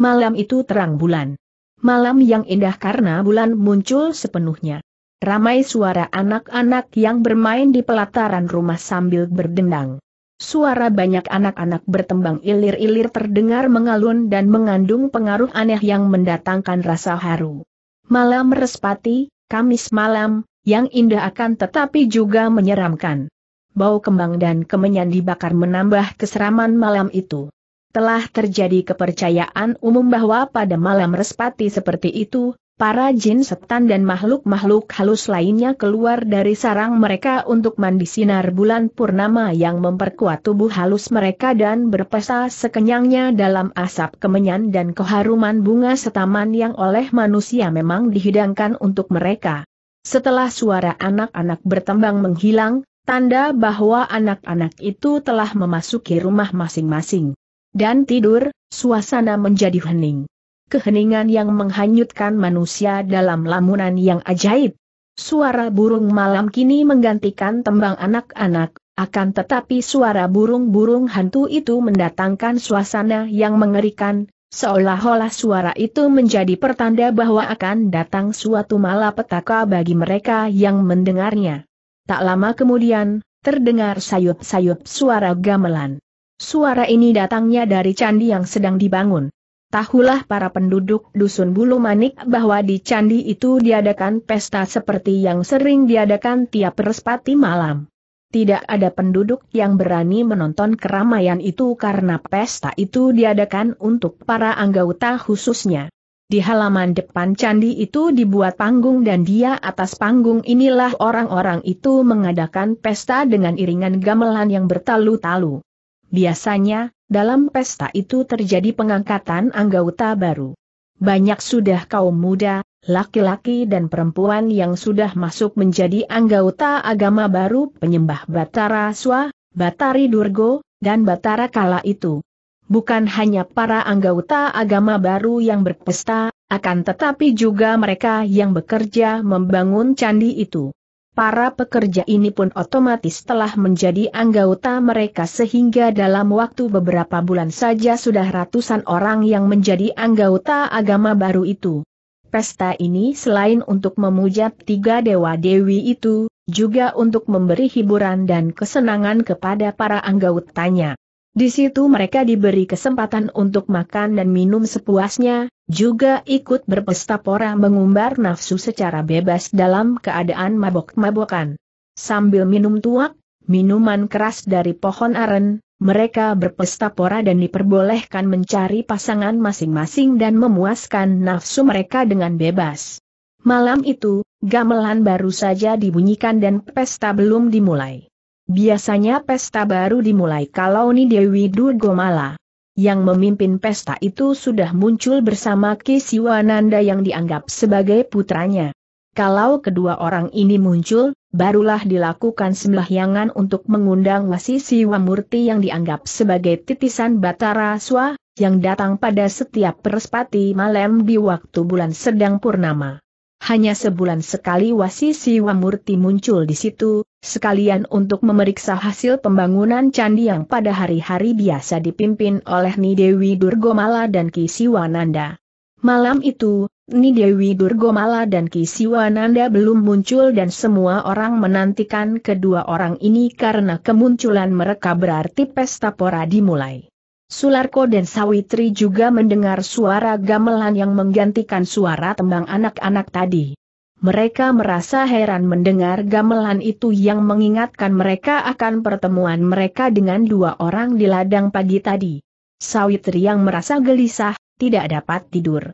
Malam itu terang bulan. Malam yang indah karena bulan muncul sepenuhnya. Ramai suara anak-anak yang bermain di pelataran rumah sambil berdendang. Suara banyak anak-anak bertembang ilir-ilir terdengar mengalun dan mengandung pengaruh aneh yang mendatangkan rasa haru. Malam Respati, Kamis malam, yang indah akan tetapi juga menyeramkan. Bau kembang dan kemenyan dibakar menambah keseraman malam itu. Telah terjadi kepercayaan umum bahwa pada malam respati seperti itu, para jin setan dan makhluk-makhluk halus lainnya keluar dari sarang mereka untuk mandi sinar bulan purnama yang memperkuat tubuh halus mereka dan berpesa sekenyangnya dalam asap kemenyan dan keharuman bunga setaman yang oleh manusia memang dihidangkan untuk mereka. Setelah suara anak-anak bertembang menghilang, tanda bahwa anak-anak itu telah memasuki rumah masing-masing. Dan tidur, suasana menjadi hening. Keheningan yang menghanyutkan manusia dalam lamunan yang ajaib. Suara burung malam kini menggantikan tembang anak-anak, akan tetapi suara burung-burung hantu itu mendatangkan suasana yang mengerikan, seolah-olah suara itu menjadi pertanda bahwa akan datang suatu malapetaka bagi mereka yang mendengarnya. Tak lama kemudian, terdengar sayup-sayup suara gamelan. Suara ini datangnya dari candi yang sedang dibangun. Tahulah para penduduk dusun Bulu Manik bahwa di candi itu diadakan pesta seperti yang sering diadakan tiap respati malam. Tidak ada penduduk yang berani menonton keramaian itu karena pesta itu diadakan untuk para anggota khususnya. Di halaman depan candi itu dibuat panggung dan dia atas panggung inilah orang-orang itu mengadakan pesta dengan iringan gamelan yang bertalu-talu. Biasanya, dalam pesta itu terjadi pengangkatan anggota baru. Banyak sudah kaum muda, laki-laki dan perempuan yang sudah masuk menjadi anggota agama baru penyembah Batara Swa, Batari Durgo, dan Batara Kala itu. Bukan hanya para anggota agama baru yang berpesta, akan tetapi juga mereka yang bekerja membangun candi itu. Para pekerja ini pun otomatis telah menjadi anggota mereka sehingga dalam waktu beberapa bulan saja sudah ratusan orang yang menjadi anggota agama baru itu. Pesta ini selain untuk memuja tiga dewa dewi itu, juga untuk memberi hiburan dan kesenangan kepada para anggautanya. Di situ mereka diberi kesempatan untuk makan dan minum sepuasnya, juga ikut berpesta pora mengumbar nafsu secara bebas dalam keadaan mabok-mabokan. Sambil minum tuak, minuman keras dari pohon aren, mereka berpesta pora dan diperbolehkan mencari pasangan masing-masing dan memuaskan nafsu mereka dengan bebas. Malam itu, gamelan baru saja dibunyikan dan pesta belum dimulai. Biasanya pesta baru dimulai kalau Ni Dewi Durgomala yang memimpin pesta itu sudah muncul bersama Kisiwananda yang dianggap sebagai putranya. Kalau kedua orang ini muncul, barulah dilakukan sembahyangan untuk mengundang Wasisi siwamurti yang dianggap sebagai titisan Batara Swa, yang datang pada setiap perespati malam di waktu bulan sedang purnama. Hanya sebulan sekali Wasisi siwamurti muncul di situ, sekalian untuk memeriksa hasil pembangunan candi yang pada hari-hari biasa dipimpin oleh Nidewi Durgomala dan Ki Siwananda. Malam itu, Ni Dewi Durgomala dan Kisiwananda belum muncul dan semua orang menantikan kedua orang ini karena kemunculan mereka berarti pesta pora dimulai. Sularko dan Sawitri juga mendengar suara gamelan yang menggantikan suara tembang anak-anak tadi. Mereka merasa heran mendengar gamelan itu yang mengingatkan mereka akan pertemuan mereka dengan dua orang di ladang pagi tadi. Sawitri yang merasa gelisah, tidak dapat tidur.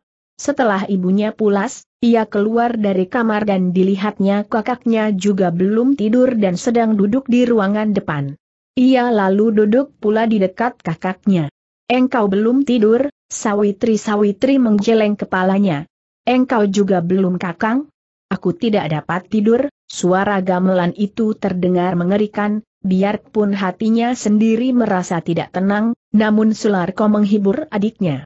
Setelah ibunya pulas, ia keluar dari kamar dan dilihatnya kakaknya juga belum tidur dan sedang duduk di ruangan depan. Ia lalu duduk pula di dekat kakaknya. Engkau belum tidur, Sawitri-Sawitri menggeleng kepalanya. Engkau juga belum kakang? Aku tidak dapat tidur, suara gamelan itu terdengar mengerikan, biarpun hatinya sendiri merasa tidak tenang, namun Sularko menghibur adiknya.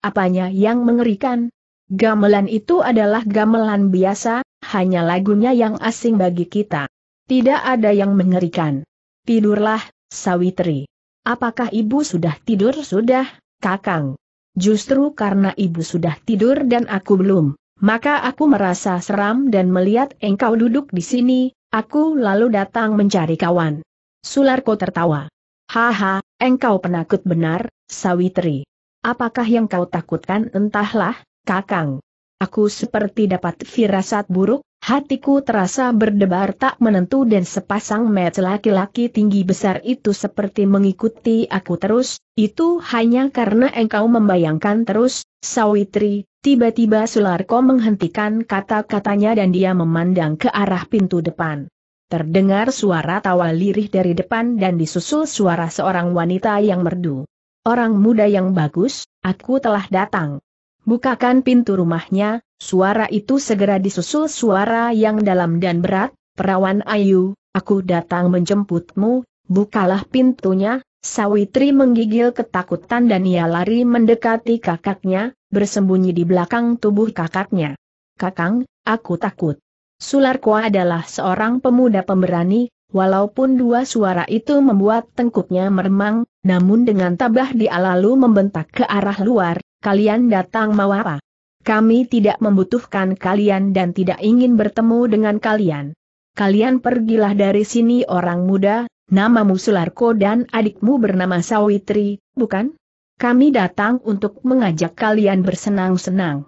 Apanya yang mengerikan? Gamelan itu adalah gamelan biasa, hanya lagunya yang asing bagi kita. Tidak ada yang mengerikan. Tidurlah, Sawitri. Apakah ibu sudah tidur? Sudah, Kakang. Justru karena ibu sudah tidur dan aku belum, maka aku merasa seram dan melihat engkau duduk di sini, aku lalu datang mencari kawan. Sularko tertawa. Haha, engkau penakut benar, Sawitri. Apakah yang kau takutkan entahlah, kakang. Aku seperti dapat firasat buruk, hatiku terasa berdebar tak menentu dan sepasang mata laki-laki tinggi besar itu seperti mengikuti aku terus, itu hanya karena engkau membayangkan terus, Sawitri, tiba-tiba Sularko menghentikan kata-katanya dan dia memandang ke arah pintu depan. Terdengar suara tawa lirih dari depan dan disusul suara seorang wanita yang merdu. Orang muda yang bagus, aku telah datang. Bukakan pintu rumahnya, suara itu segera disusul suara yang dalam dan berat, perawan ayu, aku datang menjemputmu, bukalah pintunya, Sawitri menggigil ketakutan dan ia lari mendekati kakaknya, bersembunyi di belakang tubuh kakaknya. Kakang, aku takut. Sularko adalah seorang pemuda pemberani, Walaupun dua suara itu membuat tengkuknya meremang, namun dengan tabah dia lalu membentak ke arah luar, kalian datang mau apa? Kami tidak membutuhkan kalian dan tidak ingin bertemu dengan kalian. Kalian pergilah dari sini orang muda, namamu Sularko dan adikmu bernama Sawitri, bukan? Kami datang untuk mengajak kalian bersenang-senang.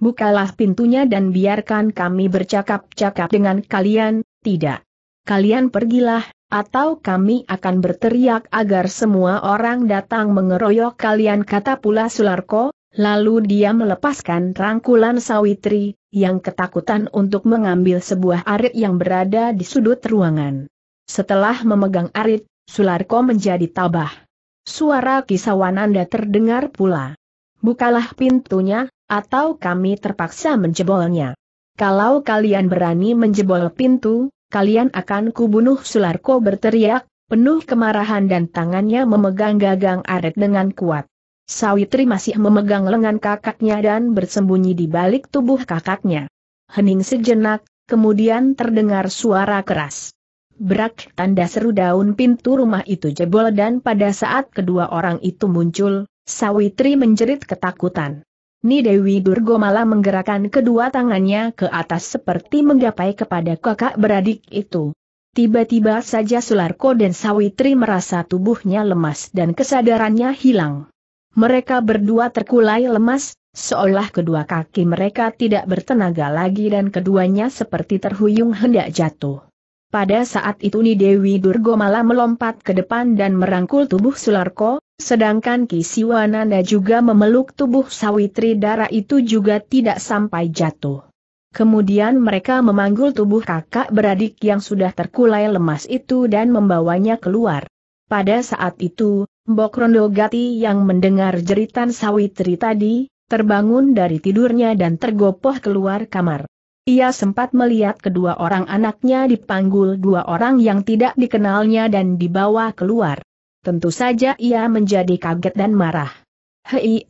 Bukalah pintunya dan biarkan kami bercakap-cakap dengan kalian, tidak kalian pergilah, atau kami akan berteriak agar semua orang datang mengeroyok kalian kata pula Sularko, lalu dia melepaskan rangkulan Sawitri, yang ketakutan untuk mengambil sebuah arit yang berada di sudut ruangan. Setelah memegang arit, Sularko menjadi tabah. Suara kisawananda terdengar pula. Bukalah pintunya, atau kami terpaksa menjebolnya. Kalau kalian berani menjebol pintu, kalian akan kubunuh Sularko berteriak, penuh kemarahan dan tangannya memegang gagang aret dengan kuat. Sawitri masih memegang lengan kakaknya dan bersembunyi di balik tubuh kakaknya. Hening sejenak, kemudian terdengar suara keras. Berak tanda seru daun pintu rumah itu jebol dan pada saat kedua orang itu muncul, Sawitri menjerit ketakutan. Ni Dewi Durgo malah menggerakkan kedua tangannya ke atas seperti menggapai kepada kakak beradik itu. Tiba-tiba saja Sularko dan Sawitri merasa tubuhnya lemas dan kesadarannya hilang. Mereka berdua terkulai lemas, seolah kedua kaki mereka tidak bertenaga lagi dan keduanya seperti terhuyung hendak jatuh. Pada saat itu Ni Dewi Durgo malah melompat ke depan dan merangkul tubuh Sularko, Sedangkan Kisiwananda juga memeluk tubuh Sawitri darah itu juga tidak sampai jatuh. Kemudian mereka memanggul tubuh kakak beradik yang sudah terkulai lemas itu dan membawanya keluar. Pada saat itu, Mbok Rondogati yang mendengar jeritan Sawitri tadi, terbangun dari tidurnya dan tergopoh keluar kamar. Ia sempat melihat kedua orang anaknya dipanggul dua orang yang tidak dikenalnya dan dibawa keluar. Tentu saja ia menjadi kaget dan marah. Hei,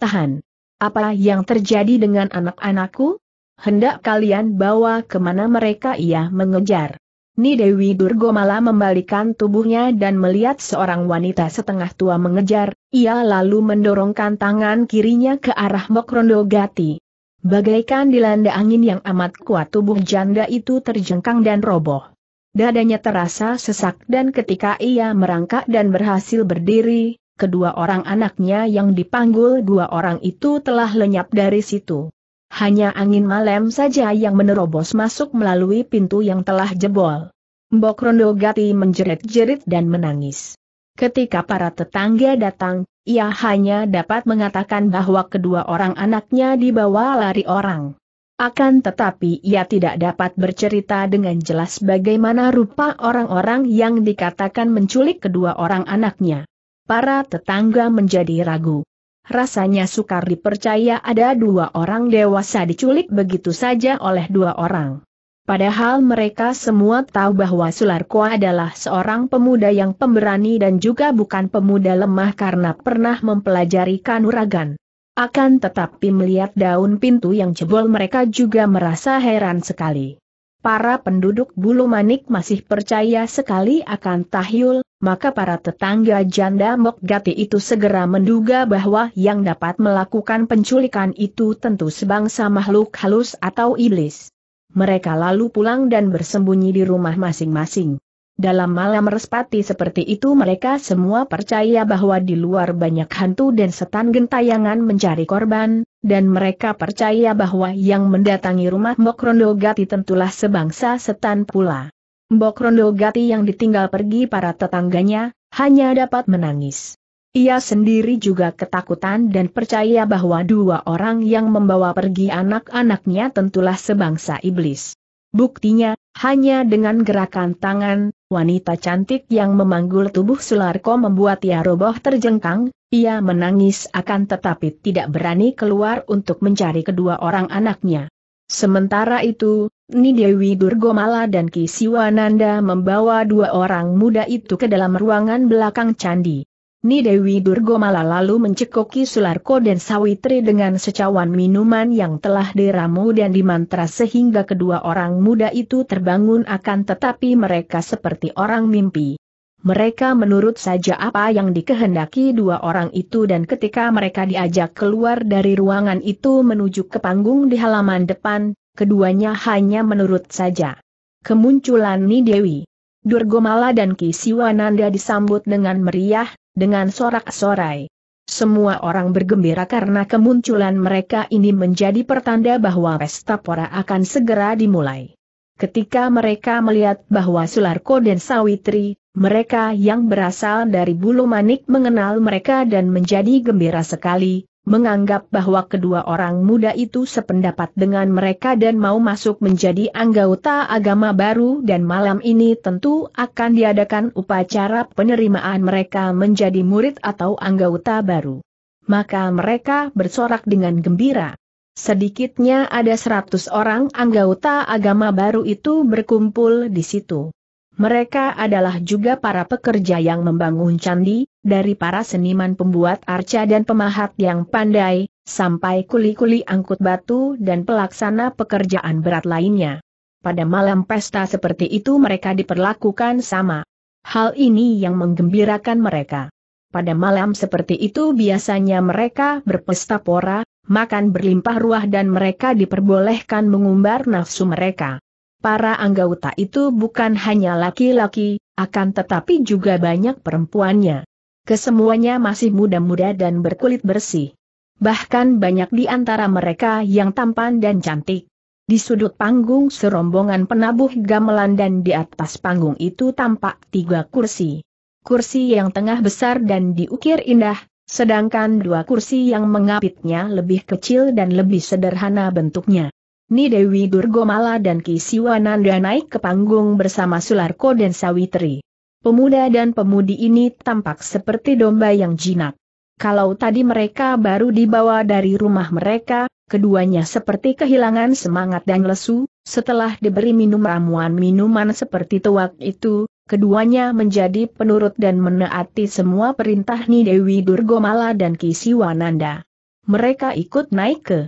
tahan. Apa yang terjadi dengan anak-anakku? Hendak kalian bawa kemana mereka ia mengejar. Ni Dewi Durgomala membalikan tubuhnya dan melihat seorang wanita setengah tua mengejar, ia lalu mendorongkan tangan kirinya ke arah Mokrondo Gati. Bagaikan dilanda angin yang amat kuat tubuh janda itu terjengkang dan roboh. Dadanya terasa sesak dan ketika ia merangkak dan berhasil berdiri, kedua orang anaknya yang dipanggul dua orang itu telah lenyap dari situ. Hanya angin malam saja yang menerobos masuk melalui pintu yang telah jebol. Mbok Rondo Gati menjerit-jerit dan menangis. Ketika para tetangga datang, ia hanya dapat mengatakan bahwa kedua orang anaknya dibawa lari orang. Akan tetapi ia tidak dapat bercerita dengan jelas bagaimana rupa orang-orang yang dikatakan menculik kedua orang anaknya. Para tetangga menjadi ragu. Rasanya sukar dipercaya ada dua orang dewasa diculik begitu saja oleh dua orang. Padahal mereka semua tahu bahwa Sularko adalah seorang pemuda yang pemberani dan juga bukan pemuda lemah karena pernah mempelajari kanuragan. Akan tetapi melihat daun pintu yang jebol mereka juga merasa heran sekali. Para penduduk bulu manik masih percaya sekali akan tahyul, maka para tetangga janda Mokgati itu segera menduga bahwa yang dapat melakukan penculikan itu tentu sebangsa makhluk halus atau iblis. Mereka lalu pulang dan bersembunyi di rumah masing-masing. Dalam malam respati seperti itu mereka semua percaya bahwa di luar banyak hantu dan setan gentayangan mencari korban, dan mereka percaya bahwa yang mendatangi rumah Mbok Gati tentulah sebangsa setan pula. Mbok Gati yang ditinggal pergi para tetangganya, hanya dapat menangis. Ia sendiri juga ketakutan dan percaya bahwa dua orang yang membawa pergi anak-anaknya tentulah sebangsa iblis. Buktinya, hanya dengan gerakan tangan, wanita cantik yang memanggul tubuh Sularko membuat ia roboh terjengkang, ia menangis akan tetapi tidak berani keluar untuk mencari kedua orang anaknya. Sementara itu, Nidewi Durgomala dan Kisiwananda membawa dua orang muda itu ke dalam ruangan belakang candi. Ni Dewi Durgomala lalu mencekoki Sularko dan Sawitri dengan secawan minuman yang telah diramu dan dimantra sehingga kedua orang muda itu terbangun akan tetapi mereka seperti orang mimpi. Mereka menurut saja apa yang dikehendaki dua orang itu dan ketika mereka diajak keluar dari ruangan itu menuju ke panggung di halaman depan, keduanya hanya menurut saja. Kemunculan Ni Dewi Durgomala dan Kisiwananda disambut dengan meriah, dengan sorak-sorai. Semua orang bergembira karena kemunculan mereka ini menjadi pertanda bahwa pesta pora akan segera dimulai. Ketika mereka melihat bahwa Sularko dan Sawitri, mereka yang berasal dari bulu manik mengenal mereka dan menjadi gembira sekali, menganggap bahwa kedua orang muda itu sependapat dengan mereka dan mau masuk menjadi anggota agama baru dan malam ini tentu akan diadakan upacara penerimaan mereka menjadi murid atau anggota baru. Maka mereka bersorak dengan gembira. Sedikitnya ada seratus orang anggota agama baru itu berkumpul di situ. Mereka adalah juga para pekerja yang membangun candi, dari para seniman pembuat arca dan pemahat yang pandai, sampai kuli-kuli angkut batu dan pelaksana pekerjaan berat lainnya. Pada malam pesta seperti itu mereka diperlakukan sama. Hal ini yang menggembirakan mereka. Pada malam seperti itu biasanya mereka berpesta pora, makan berlimpah ruah dan mereka diperbolehkan mengumbar nafsu mereka. Para anggota itu bukan hanya laki-laki, akan tetapi juga banyak perempuannya kesemuanya masih muda-muda dan berkulit bersih. Bahkan banyak di antara mereka yang tampan dan cantik. Di sudut panggung serombongan penabuh gamelan dan di atas panggung itu tampak tiga kursi. Kursi yang tengah besar dan diukir indah, sedangkan dua kursi yang mengapitnya lebih kecil dan lebih sederhana bentuknya. Ni Dewi Durgomala dan Ki naik ke panggung bersama Sularko dan Sawitri. Pemuda dan pemudi ini tampak seperti domba yang jinak. Kalau tadi mereka baru dibawa dari rumah mereka, keduanya seperti kehilangan semangat dan lesu, setelah diberi minum ramuan minuman seperti tuak itu, keduanya menjadi penurut dan menaati semua perintah Ni Dewi Durgomala dan Kisiwananda. Mereka ikut naik ke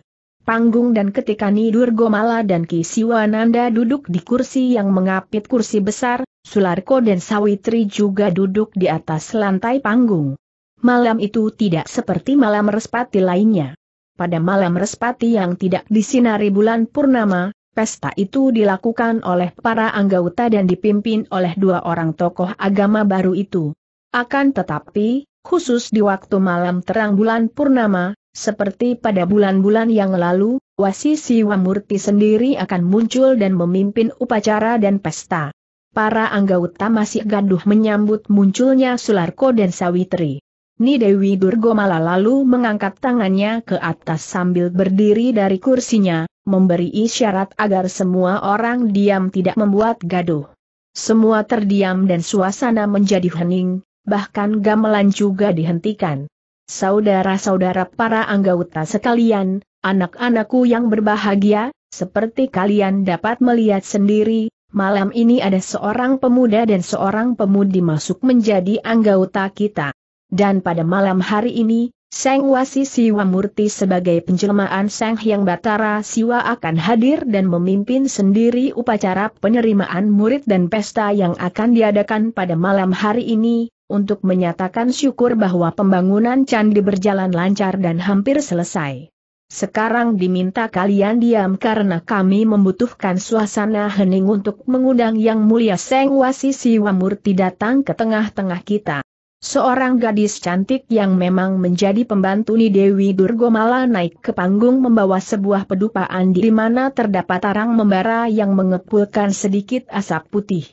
panggung dan ketika Nidur Gomala dan Ki Siwananda duduk di kursi yang mengapit kursi besar, Sularko dan Sawitri juga duduk di atas lantai panggung. Malam itu tidak seperti malam respati lainnya. Pada malam respati yang tidak disinari bulan purnama, pesta itu dilakukan oleh para anggota dan dipimpin oleh dua orang tokoh agama baru itu. Akan tetapi, khusus di waktu malam terang bulan purnama, seperti pada bulan-bulan yang lalu, Wasi Siwamurti sendiri akan muncul dan memimpin upacara dan pesta. Para anggota masih gaduh menyambut munculnya Sularko dan Sawitri. Ni Dewi Durgomala lalu mengangkat tangannya ke atas sambil berdiri dari kursinya, memberi isyarat agar semua orang diam tidak membuat gaduh. Semua terdiam dan suasana menjadi hening, bahkan gamelan juga dihentikan. Saudara-saudara para anggota sekalian, anak-anakku yang berbahagia, seperti kalian dapat melihat sendiri, malam ini ada seorang pemuda dan seorang pemudi masuk menjadi anggota kita. Dan pada malam hari ini, Seng Wasi Siwa Murti sebagai penjelmaan sang Hyang Batara Siwa akan hadir dan memimpin sendiri upacara penerimaan murid dan pesta yang akan diadakan pada malam hari ini, untuk menyatakan syukur bahwa pembangunan candi berjalan lancar dan hampir selesai. Sekarang diminta kalian diam karena kami membutuhkan suasana hening untuk mengundang Yang Mulia Seng Wasi Siwa Murti datang ke tengah-tengah kita. Seorang gadis cantik yang memang menjadi pembantu Ni Dewi Durgomala naik ke panggung membawa sebuah pedupaan di mana terdapat arang membara yang mengepulkan sedikit asap putih.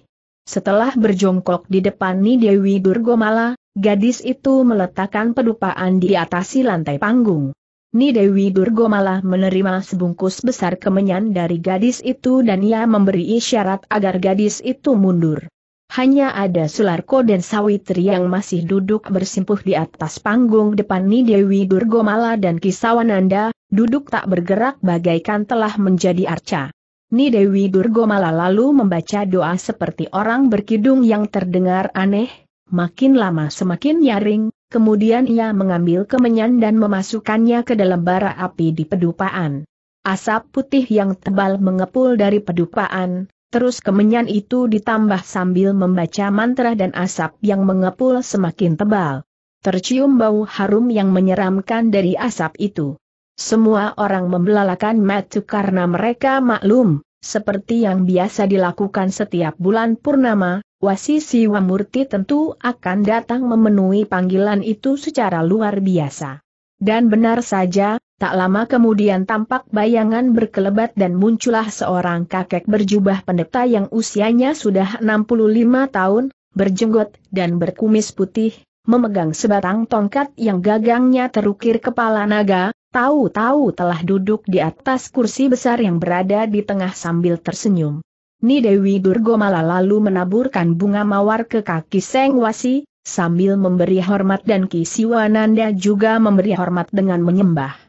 Setelah berjongkok di depan Ni Dewi Durgomala, gadis itu meletakkan pedupaan di atas lantai panggung. Ni Dewi Durgomala menerima sebungkus besar kemenyan dari gadis itu dan ia memberi isyarat agar gadis itu mundur hanya ada Sularko dan Sawitri yang masih duduk bersimpuh di atas panggung depan Ni Dewi Durgomala dan Kisawananda, duduk tak bergerak bagaikan telah menjadi arca. Ni Dewi Durgomala lalu membaca doa seperti orang berkidung yang terdengar aneh, makin lama semakin nyaring, kemudian ia mengambil kemenyan dan memasukkannya ke dalam bara api di pedupaan. Asap putih yang tebal mengepul dari pedupaan, Terus kemenyan itu ditambah sambil membaca mantra dan asap yang mengepul semakin tebal. Tercium bau harum yang menyeramkan dari asap itu. Semua orang membelalakan matu karena mereka maklum, seperti yang biasa dilakukan setiap bulan purnama, wasi Siwamurti tentu akan datang memenuhi panggilan itu secara luar biasa. Dan benar saja, Tak lama kemudian tampak bayangan berkelebat dan muncullah seorang kakek berjubah pendeta yang usianya sudah 65 tahun, berjenggot dan berkumis putih, memegang sebatang tongkat yang gagangnya terukir kepala naga, tahu-tahu telah duduk di atas kursi besar yang berada di tengah sambil tersenyum. Ni Dewi Durgo lalu menaburkan bunga mawar ke kaki Seng Wasi, sambil memberi hormat dan Kisiwananda juga memberi hormat dengan menyembah.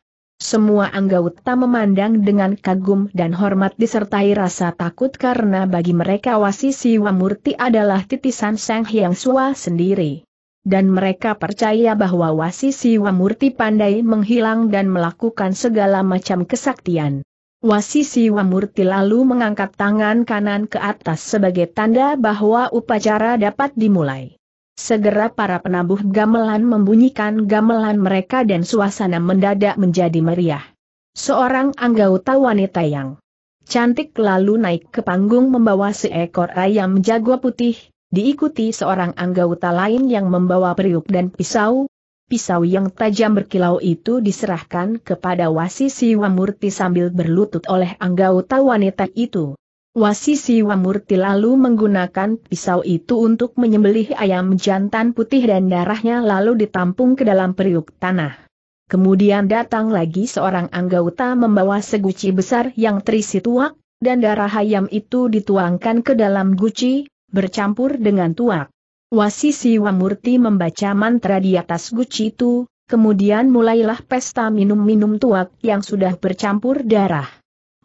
Semua anggota memandang dengan kagum dan hormat disertai rasa takut karena bagi mereka wasi siwa murti adalah titisan Sang Hyang Sua sendiri. Dan mereka percaya bahwa wasi siwa murti pandai menghilang dan melakukan segala macam kesaktian. Wasi siwa murti lalu mengangkat tangan kanan ke atas sebagai tanda bahwa upacara dapat dimulai. Segera para penabuh gamelan membunyikan gamelan mereka dan suasana mendadak menjadi meriah. Seorang anggota wanita yang cantik lalu naik ke panggung membawa seekor ayam jago putih, diikuti seorang anggota lain yang membawa periuk dan pisau. Pisau yang tajam berkilau itu diserahkan kepada wasi siwamurti sambil berlutut oleh anggota wanita itu. Wasisi Wamurti lalu menggunakan pisau itu untuk menyembelih ayam jantan putih dan darahnya lalu ditampung ke dalam periuk tanah. Kemudian datang lagi seorang anggota membawa seguci besar yang terisi tuak, dan darah ayam itu dituangkan ke dalam guci, bercampur dengan tuak. Wasisi Wamurti membaca mantra di atas guci itu, kemudian mulailah pesta minum-minum tuak yang sudah bercampur darah.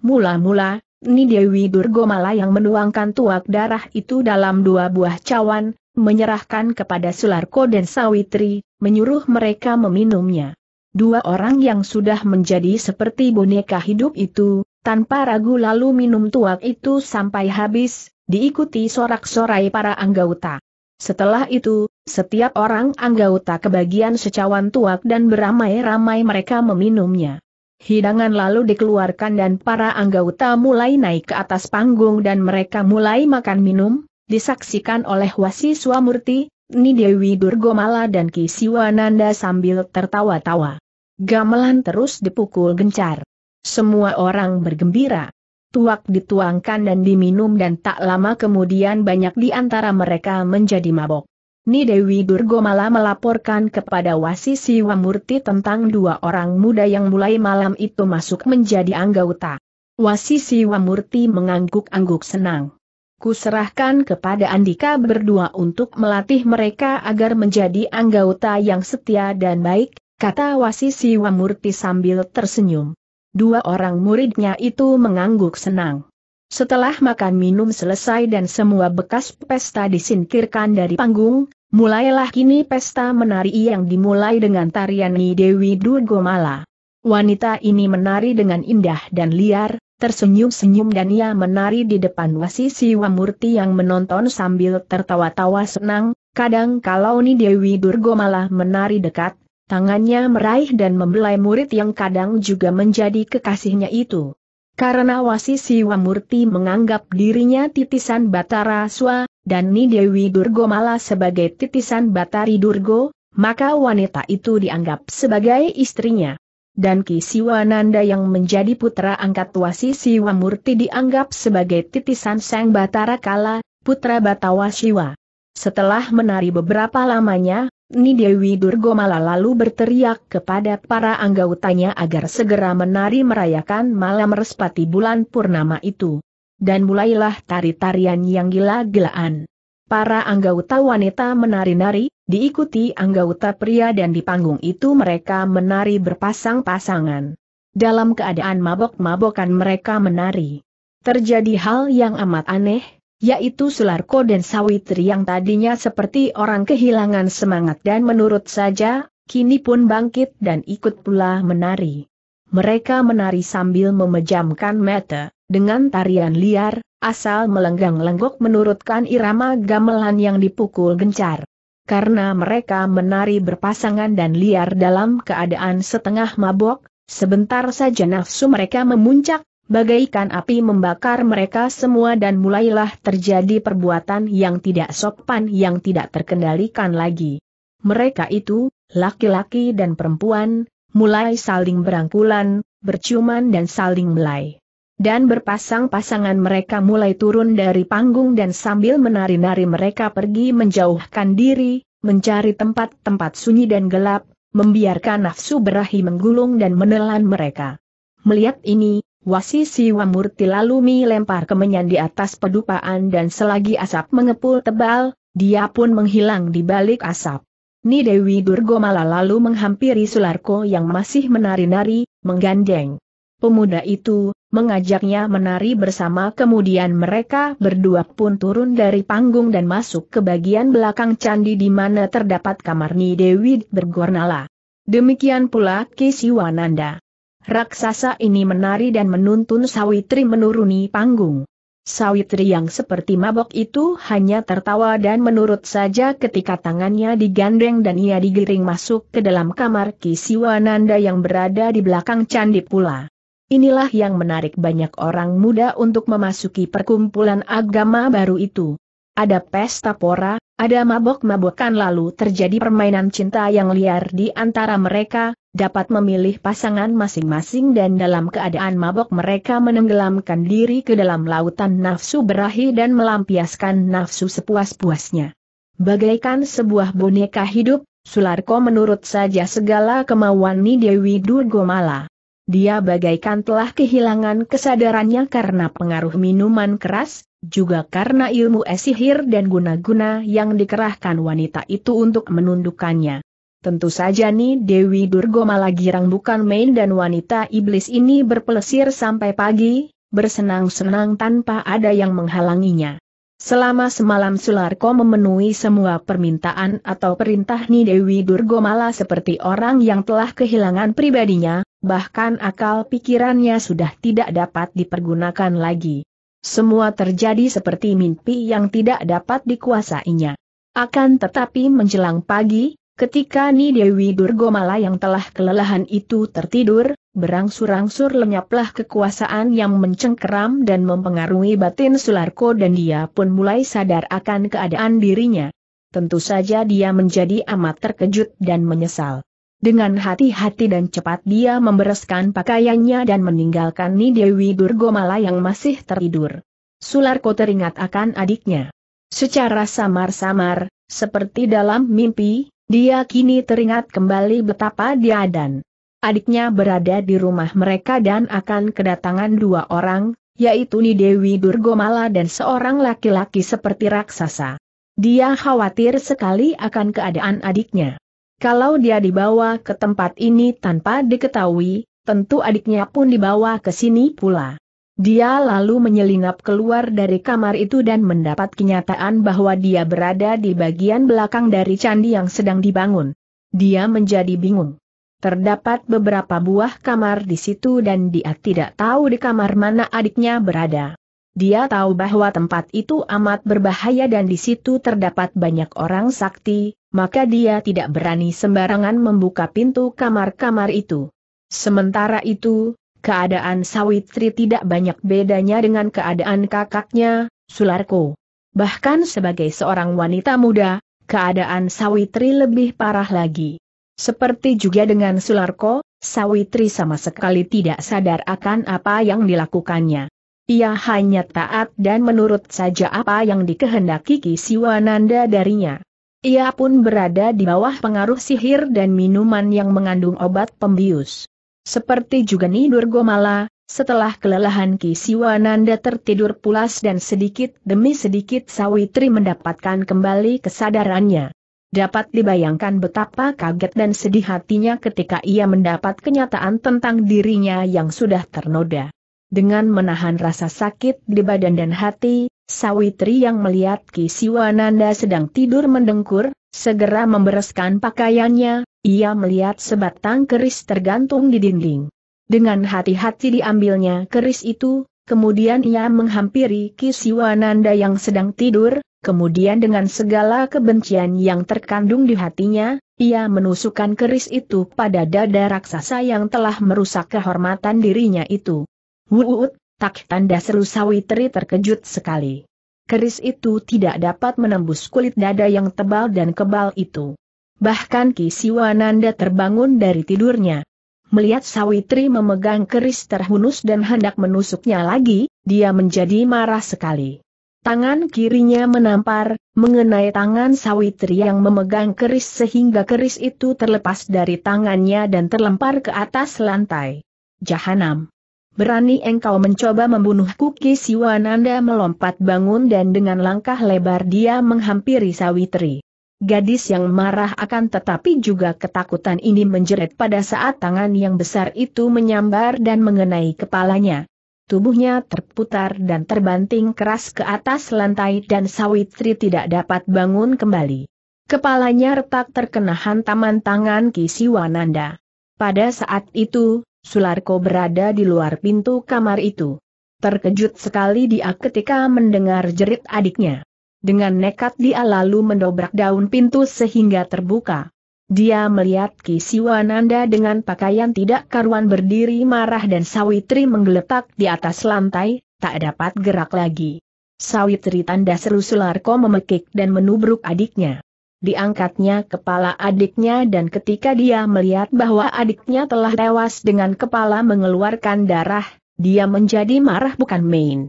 Mula-mula, Ni Dewi Durgomala yang menuangkan tuak darah itu dalam dua buah cawan, menyerahkan kepada Sularko dan Sawitri, menyuruh mereka meminumnya. Dua orang yang sudah menjadi seperti boneka hidup itu, tanpa ragu lalu minum tuak itu sampai habis, diikuti sorak-sorai para anggota. Setelah itu, setiap orang anggota kebagian secawan tuak dan beramai-ramai mereka meminumnya. Hidangan lalu dikeluarkan dan para anggota mulai naik ke atas panggung dan mereka mulai makan minum, disaksikan oleh Wasi Swamurti, Nidewi Durgomala dan Ki Siwananda sambil tertawa-tawa. Gamelan terus dipukul gencar. Semua orang bergembira. Tuak dituangkan dan diminum dan tak lama kemudian banyak di antara mereka menjadi mabok. Ni Dewi Durgomala melaporkan kepada Wasisi Wamurti tentang dua orang muda yang mulai malam itu masuk menjadi anggota. Wasisi Wamurti mengangguk-angguk senang. Kuserahkan kepada Andika berdua untuk melatih mereka agar menjadi anggota yang setia dan baik, kata Wasisi Wamurti sambil tersenyum. Dua orang muridnya itu mengangguk senang. Setelah makan minum selesai dan semua bekas pesta disingkirkan dari panggung, mulailah kini pesta menari yang dimulai dengan tarian Ni Dewi Durgomala. Wanita ini menari dengan indah dan liar, tersenyum-senyum dan ia menari di depan Wasisi murti yang menonton sambil tertawa-tawa senang, kadang kalau Ni Dewi Durgomala menari dekat, tangannya meraih dan membelai murid yang kadang juga menjadi kekasihnya itu. Karena wasi Siwa Murti menganggap dirinya titisan Batara Swa, dan Nidewi Durgo malah sebagai titisan Batari Durgo, maka wanita itu dianggap sebagai istrinya. Dan Ki Siwananda yang menjadi putra angkat wasi Siwa Murti dianggap sebagai titisan Sang Batara Kala, putra Batawa Siwa. Setelah menari beberapa lamanya, Ni Dewi Durgomala lalu berteriak kepada para anggotanya agar segera menari merayakan malam respati bulan purnama itu. Dan mulailah tari-tarian yang gila-gilaan. Para anggota wanita menari-nari, diikuti anggota pria dan di panggung itu mereka menari berpasang-pasangan. Dalam keadaan mabok-mabokan mereka menari. Terjadi hal yang amat aneh, yaitu Sularko dan Sawitri yang tadinya seperti orang kehilangan semangat dan menurut saja, kini pun bangkit dan ikut pula menari. Mereka menari sambil memejamkan mata, dengan tarian liar, asal melenggang-lenggok menurutkan irama gamelan yang dipukul gencar karena mereka menari berpasangan dan liar dalam keadaan setengah mabok, sebentar saja nafsu mereka memuncak, bagaikan api membakar mereka semua dan mulailah terjadi perbuatan yang tidak sopan yang tidak terkendalikan lagi. Mereka itu, laki-laki dan perempuan, mulai saling berangkulan, berciuman dan saling melai. Dan berpasang-pasangan mereka mulai turun dari panggung dan sambil menari-nari mereka pergi menjauhkan diri, mencari tempat-tempat sunyi dan gelap, membiarkan nafsu berahi menggulung dan menelan mereka. Melihat ini, Wasisi Siwamurti lalu melempar kemenyan di atas pedupaan dan selagi asap mengepul tebal, dia pun menghilang di balik asap. Ni Dewi Durgomala lalu menghampiri Sularko yang masih menari-nari, menggandeng. Pemuda itu, mengajaknya menari bersama kemudian mereka berdua pun turun dari panggung dan masuk ke bagian belakang candi di mana terdapat kamar Ni Dewi Bergornala. Demikian pula Kisiwananda. Raksasa ini menari dan menuntun Sawitri menuruni panggung. Sawitri yang seperti mabok itu hanya tertawa dan menurut saja ketika tangannya digandeng dan ia digiring masuk ke dalam kamar Kisiwananda yang berada di belakang candi pula. Inilah yang menarik banyak orang muda untuk memasuki perkumpulan agama baru itu ada pesta pora, ada mabok-mabokan lalu terjadi permainan cinta yang liar di antara mereka, dapat memilih pasangan masing-masing dan dalam keadaan mabok mereka menenggelamkan diri ke dalam lautan nafsu berahi dan melampiaskan nafsu sepuas-puasnya. Bagaikan sebuah boneka hidup, Sularko menurut saja segala kemauan Ni Dewi Durgomala. Dia bagaikan telah kehilangan kesadarannya karena pengaruh minuman keras, juga karena ilmu esihir dan guna-guna yang dikerahkan wanita itu untuk menundukkannya. Tentu saja nih Dewi Durgoma lagi bukan main dan wanita iblis ini berpelesir sampai pagi, bersenang-senang tanpa ada yang menghalanginya. Selama semalam Sularko memenuhi semua permintaan atau perintah nih Dewi Durgomala seperti orang yang telah kehilangan pribadinya, bahkan akal pikirannya sudah tidak dapat dipergunakan lagi. Semua terjadi seperti mimpi yang tidak dapat dikuasainya. Akan tetapi menjelang pagi, ketika Ni Dewi Durgomala yang telah kelelahan itu tertidur, berangsur-angsur lenyaplah kekuasaan yang mencengkeram dan mempengaruhi batin Sularko dan dia pun mulai sadar akan keadaan dirinya. Tentu saja dia menjadi amat terkejut dan menyesal. Dengan hati-hati dan cepat dia membereskan pakaiannya dan meninggalkan Nidewi Durgomala yang masih tertidur. Sularko teringat akan adiknya. Secara samar-samar, seperti dalam mimpi, dia kini teringat kembali betapa dia dan adiknya berada di rumah mereka dan akan kedatangan dua orang, yaitu Nidewi Durgomala dan seorang laki-laki seperti raksasa. Dia khawatir sekali akan keadaan adiknya. Kalau dia dibawa ke tempat ini tanpa diketahui, tentu adiknya pun dibawa ke sini pula. Dia lalu menyelinap keluar dari kamar itu dan mendapat kenyataan bahwa dia berada di bagian belakang dari candi yang sedang dibangun. Dia menjadi bingung. Terdapat beberapa buah kamar di situ dan dia tidak tahu di kamar mana adiknya berada. Dia tahu bahwa tempat itu amat berbahaya dan di situ terdapat banyak orang sakti, maka dia tidak berani sembarangan membuka pintu kamar-kamar itu. Sementara itu, keadaan Sawitri tidak banyak bedanya dengan keadaan kakaknya, Sularko. Bahkan sebagai seorang wanita muda, keadaan Sawitri lebih parah lagi. Seperti juga dengan Sularko, Sawitri sama sekali tidak sadar akan apa yang dilakukannya. Ia hanya taat dan menurut saja apa yang dikehendaki Kisiwananda darinya. Ia pun berada di bawah pengaruh sihir dan minuman yang mengandung obat pembius. Seperti juga Nidur Gomala, setelah kelelahan Ki Siwananda tertidur pulas dan sedikit demi sedikit Sawitri mendapatkan kembali kesadarannya. Dapat dibayangkan betapa kaget dan sedih hatinya ketika ia mendapat kenyataan tentang dirinya yang sudah ternoda. Dengan menahan rasa sakit di badan dan hati, Sawitri yang melihat Kisiwananda sedang tidur mendengkur, segera membereskan pakaiannya, ia melihat sebatang keris tergantung di dinding. Dengan hati-hati diambilnya keris itu, kemudian ia menghampiri Kisiwananda yang sedang tidur, kemudian dengan segala kebencian yang terkandung di hatinya, ia menusukkan keris itu pada dada raksasa yang telah merusak kehormatan dirinya itu. Wuut, Tak tanda seru Sawitri terkejut sekali. Keris itu tidak dapat menembus kulit dada yang tebal dan kebal itu. Bahkan Ki Siwananda terbangun dari tidurnya. Melihat Sawitri memegang keris terhunus dan hendak menusuknya lagi, dia menjadi marah sekali. Tangan kirinya menampar, mengenai tangan Sawitri yang memegang keris sehingga keris itu terlepas dari tangannya dan terlempar ke atas lantai. Jahanam berani engkau mencoba membunuh membunuhku Kisiwananda melompat bangun dan dengan langkah lebar dia menghampiri Sawitri. Gadis yang marah akan tetapi juga ketakutan ini menjerit pada saat tangan yang besar itu menyambar dan mengenai kepalanya. Tubuhnya terputar dan terbanting keras ke atas lantai dan Sawitri tidak dapat bangun kembali. Kepalanya retak terkena hantaman tangan Kisiwananda. Pada saat itu, Sularko berada di luar pintu kamar itu. Terkejut sekali dia ketika mendengar jerit adiknya. Dengan nekat dia lalu mendobrak daun pintu sehingga terbuka. Dia melihat Kisiwananda dengan pakaian tidak karuan berdiri marah dan Sawitri menggeletak di atas lantai, tak dapat gerak lagi. Sawitri tanda seru Sularko memekik dan menubruk adiknya diangkatnya kepala adiknya dan ketika dia melihat bahwa adiknya telah tewas dengan kepala mengeluarkan darah, dia menjadi marah bukan main.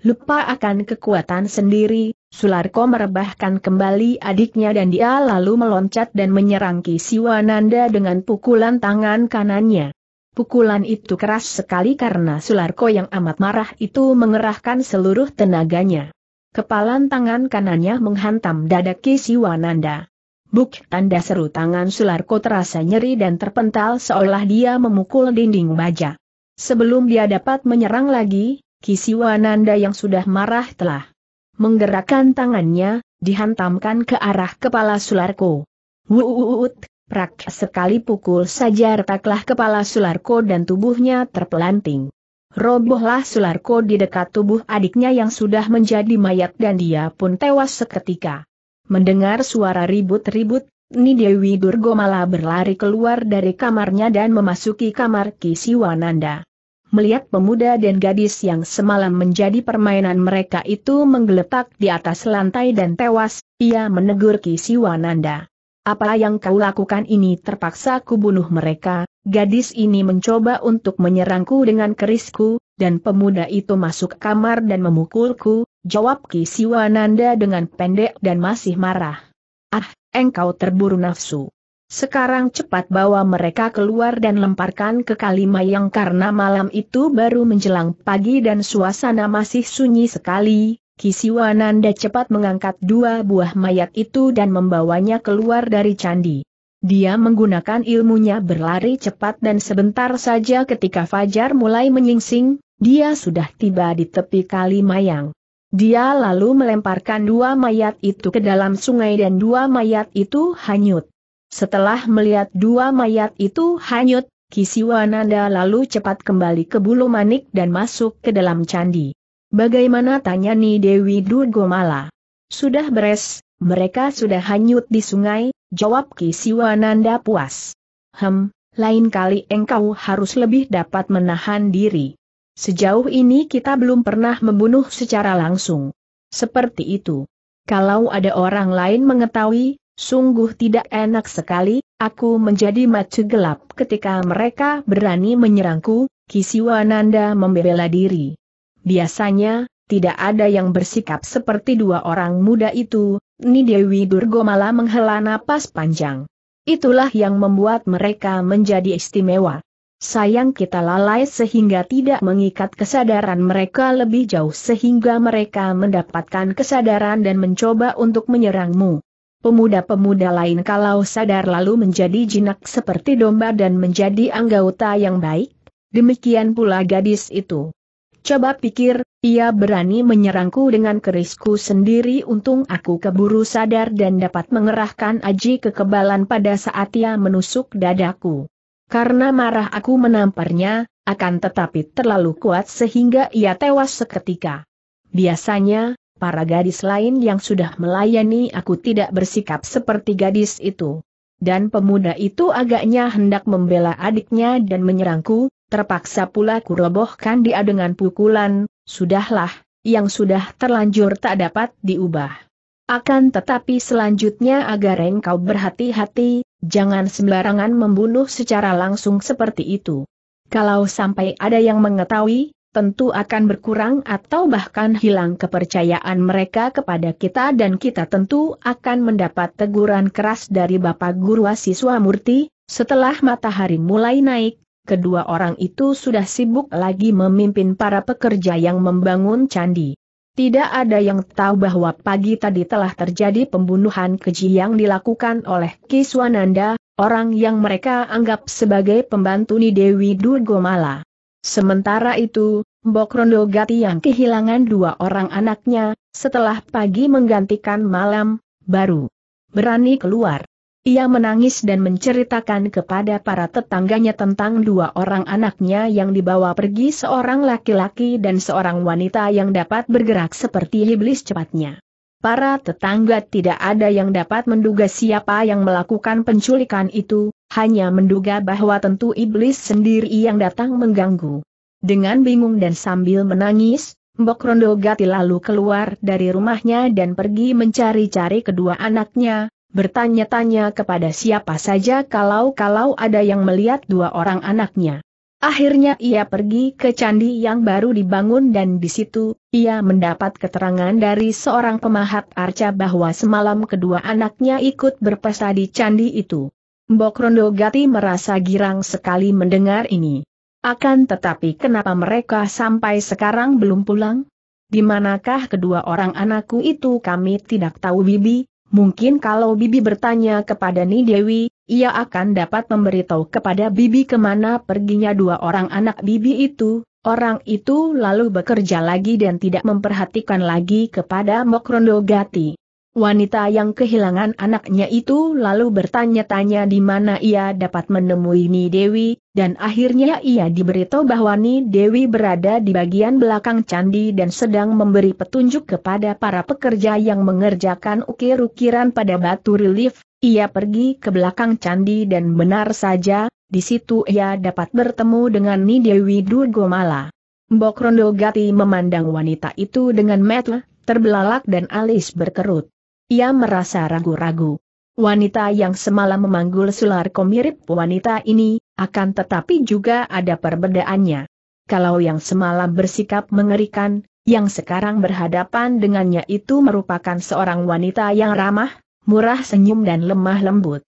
Lupa akan kekuatan sendiri, Sularko merebahkan kembali adiknya dan dia lalu meloncat dan menyerang Kisiwananda dengan pukulan tangan kanannya. Pukulan itu keras sekali karena Sularko yang amat marah itu mengerahkan seluruh tenaganya. Kepalan tangan kanannya menghantam dada Kisiwananda. Buk tanda seru tangan Sularko terasa nyeri dan terpental seolah dia memukul dinding baja. Sebelum dia dapat menyerang lagi, Kisiwananda yang sudah marah telah menggerakkan tangannya, dihantamkan ke arah kepala Sularko. Wuuut, prak sekali pukul saja retaklah kepala Sularko dan tubuhnya terpelanting. Robohlah Sularko di dekat tubuh adiknya yang sudah menjadi mayat dan dia pun tewas seketika. Mendengar suara ribut-ribut, Nidewi Durgo malah berlari keluar dari kamarnya dan memasuki kamar Kisiwananda. Melihat pemuda dan gadis yang semalam menjadi permainan mereka itu menggeletak di atas lantai dan tewas, ia menegur Kisiwananda. Apa yang kau lakukan ini terpaksa kubunuh mereka, gadis ini mencoba untuk menyerangku dengan kerisku, dan pemuda itu masuk kamar dan memukulku, jawab Ki Siwananda dengan pendek dan masih marah. Ah, engkau terburu nafsu. Sekarang cepat bawa mereka keluar dan lemparkan ke Kalimayang karena malam itu baru menjelang pagi dan suasana masih sunyi sekali, Kisiwananda cepat mengangkat dua buah mayat itu dan membawanya keluar dari candi. Dia menggunakan ilmunya berlari cepat dan sebentar saja ketika Fajar mulai menyingsing, dia sudah tiba di tepi kali mayang. Dia lalu melemparkan dua mayat itu ke dalam sungai dan dua mayat itu hanyut. Setelah melihat dua mayat itu hanyut, Kisiwananda lalu cepat kembali ke bulu manik dan masuk ke dalam candi. Bagaimana tanya Ni Dewi Durgomala? Sudah beres, mereka sudah hanyut di sungai, jawab Kisiwananda puas. Hem, lain kali engkau harus lebih dapat menahan diri. Sejauh ini kita belum pernah membunuh secara langsung. Seperti itu. Kalau ada orang lain mengetahui, sungguh tidak enak sekali, aku menjadi macu gelap ketika mereka berani menyerangku, Kisiwananda membela diri. Biasanya, tidak ada yang bersikap seperti dua orang muda itu, Ni Dewi Durgo malah menghela napas panjang. Itulah yang membuat mereka menjadi istimewa. Sayang kita lalai sehingga tidak mengikat kesadaran mereka lebih jauh sehingga mereka mendapatkan kesadaran dan mencoba untuk menyerangmu. Pemuda-pemuda lain kalau sadar lalu menjadi jinak seperti domba dan menjadi anggota yang baik, demikian pula gadis itu. Coba pikir, ia berani menyerangku dengan kerisku sendiri untung aku keburu sadar dan dapat mengerahkan aji kekebalan pada saat ia menusuk dadaku. Karena marah aku menamparnya, akan tetapi terlalu kuat sehingga ia tewas seketika. Biasanya, para gadis lain yang sudah melayani aku tidak bersikap seperti gadis itu. Dan pemuda itu agaknya hendak membela adiknya dan menyerangku, terpaksa pula kurobohkan dia dengan pukulan, sudahlah, yang sudah terlanjur tak dapat diubah. Akan tetapi selanjutnya agar engkau berhati-hati, jangan sembarangan membunuh secara langsung seperti itu. Kalau sampai ada yang mengetahui, tentu akan berkurang atau bahkan hilang kepercayaan mereka kepada kita dan kita tentu akan mendapat teguran keras dari Bapak Guru asiswa Murti, setelah matahari mulai naik, kedua orang itu sudah sibuk lagi memimpin para pekerja yang membangun candi. Tidak ada yang tahu bahwa pagi tadi telah terjadi pembunuhan keji yang dilakukan oleh Kiswananda, orang yang mereka anggap sebagai pembantu Dewi Durgomala. Sementara itu, Mbok Rondo yang kehilangan dua orang anaknya, setelah pagi menggantikan malam, baru berani keluar. Ia menangis dan menceritakan kepada para tetangganya tentang dua orang anaknya yang dibawa pergi seorang laki-laki dan seorang wanita yang dapat bergerak seperti iblis cepatnya. Para tetangga tidak ada yang dapat menduga siapa yang melakukan penculikan itu, hanya menduga bahwa tentu iblis sendiri yang datang mengganggu. Dengan bingung dan sambil menangis, Mbok Rondo Gati lalu keluar dari rumahnya dan pergi mencari-cari kedua anaknya, bertanya-tanya kepada siapa saja kalau-kalau ada yang melihat dua orang anaknya. Akhirnya ia pergi ke candi yang baru dibangun dan di situ, ia mendapat keterangan dari seorang pemahat arca bahwa semalam kedua anaknya ikut berpesta di candi itu. Mbok Rondo Gati merasa girang sekali mendengar ini. Akan tetapi kenapa mereka sampai sekarang belum pulang? Dimanakah kedua orang anakku itu kami tidak tahu Bibi, Mungkin kalau Bibi bertanya kepada Ni ia akan dapat memberitahu kepada Bibi kemana perginya dua orang anak Bibi itu, orang itu lalu bekerja lagi dan tidak memperhatikan lagi kepada Mokrondogati. Wanita yang kehilangan anaknya itu lalu bertanya-tanya di mana ia dapat menemui Ni Dewi, dan akhirnya ia diberitahu bahwa Ni Dewi berada di bagian belakang candi dan sedang memberi petunjuk kepada para pekerja yang mengerjakan ukir-ukiran pada batu relief. Ia pergi ke belakang candi dan benar saja, di situ ia dapat bertemu dengan Ni Dewi Durgomala. Mbok Rondo memandang wanita itu dengan metel, terbelalak dan alis berkerut. Ia merasa ragu-ragu. Wanita yang semalam memanggul Sularko komirip wanita ini, akan tetapi juga ada perbedaannya. Kalau yang semalam bersikap mengerikan, yang sekarang berhadapan dengannya itu merupakan seorang wanita yang ramah, murah senyum dan lemah lembut.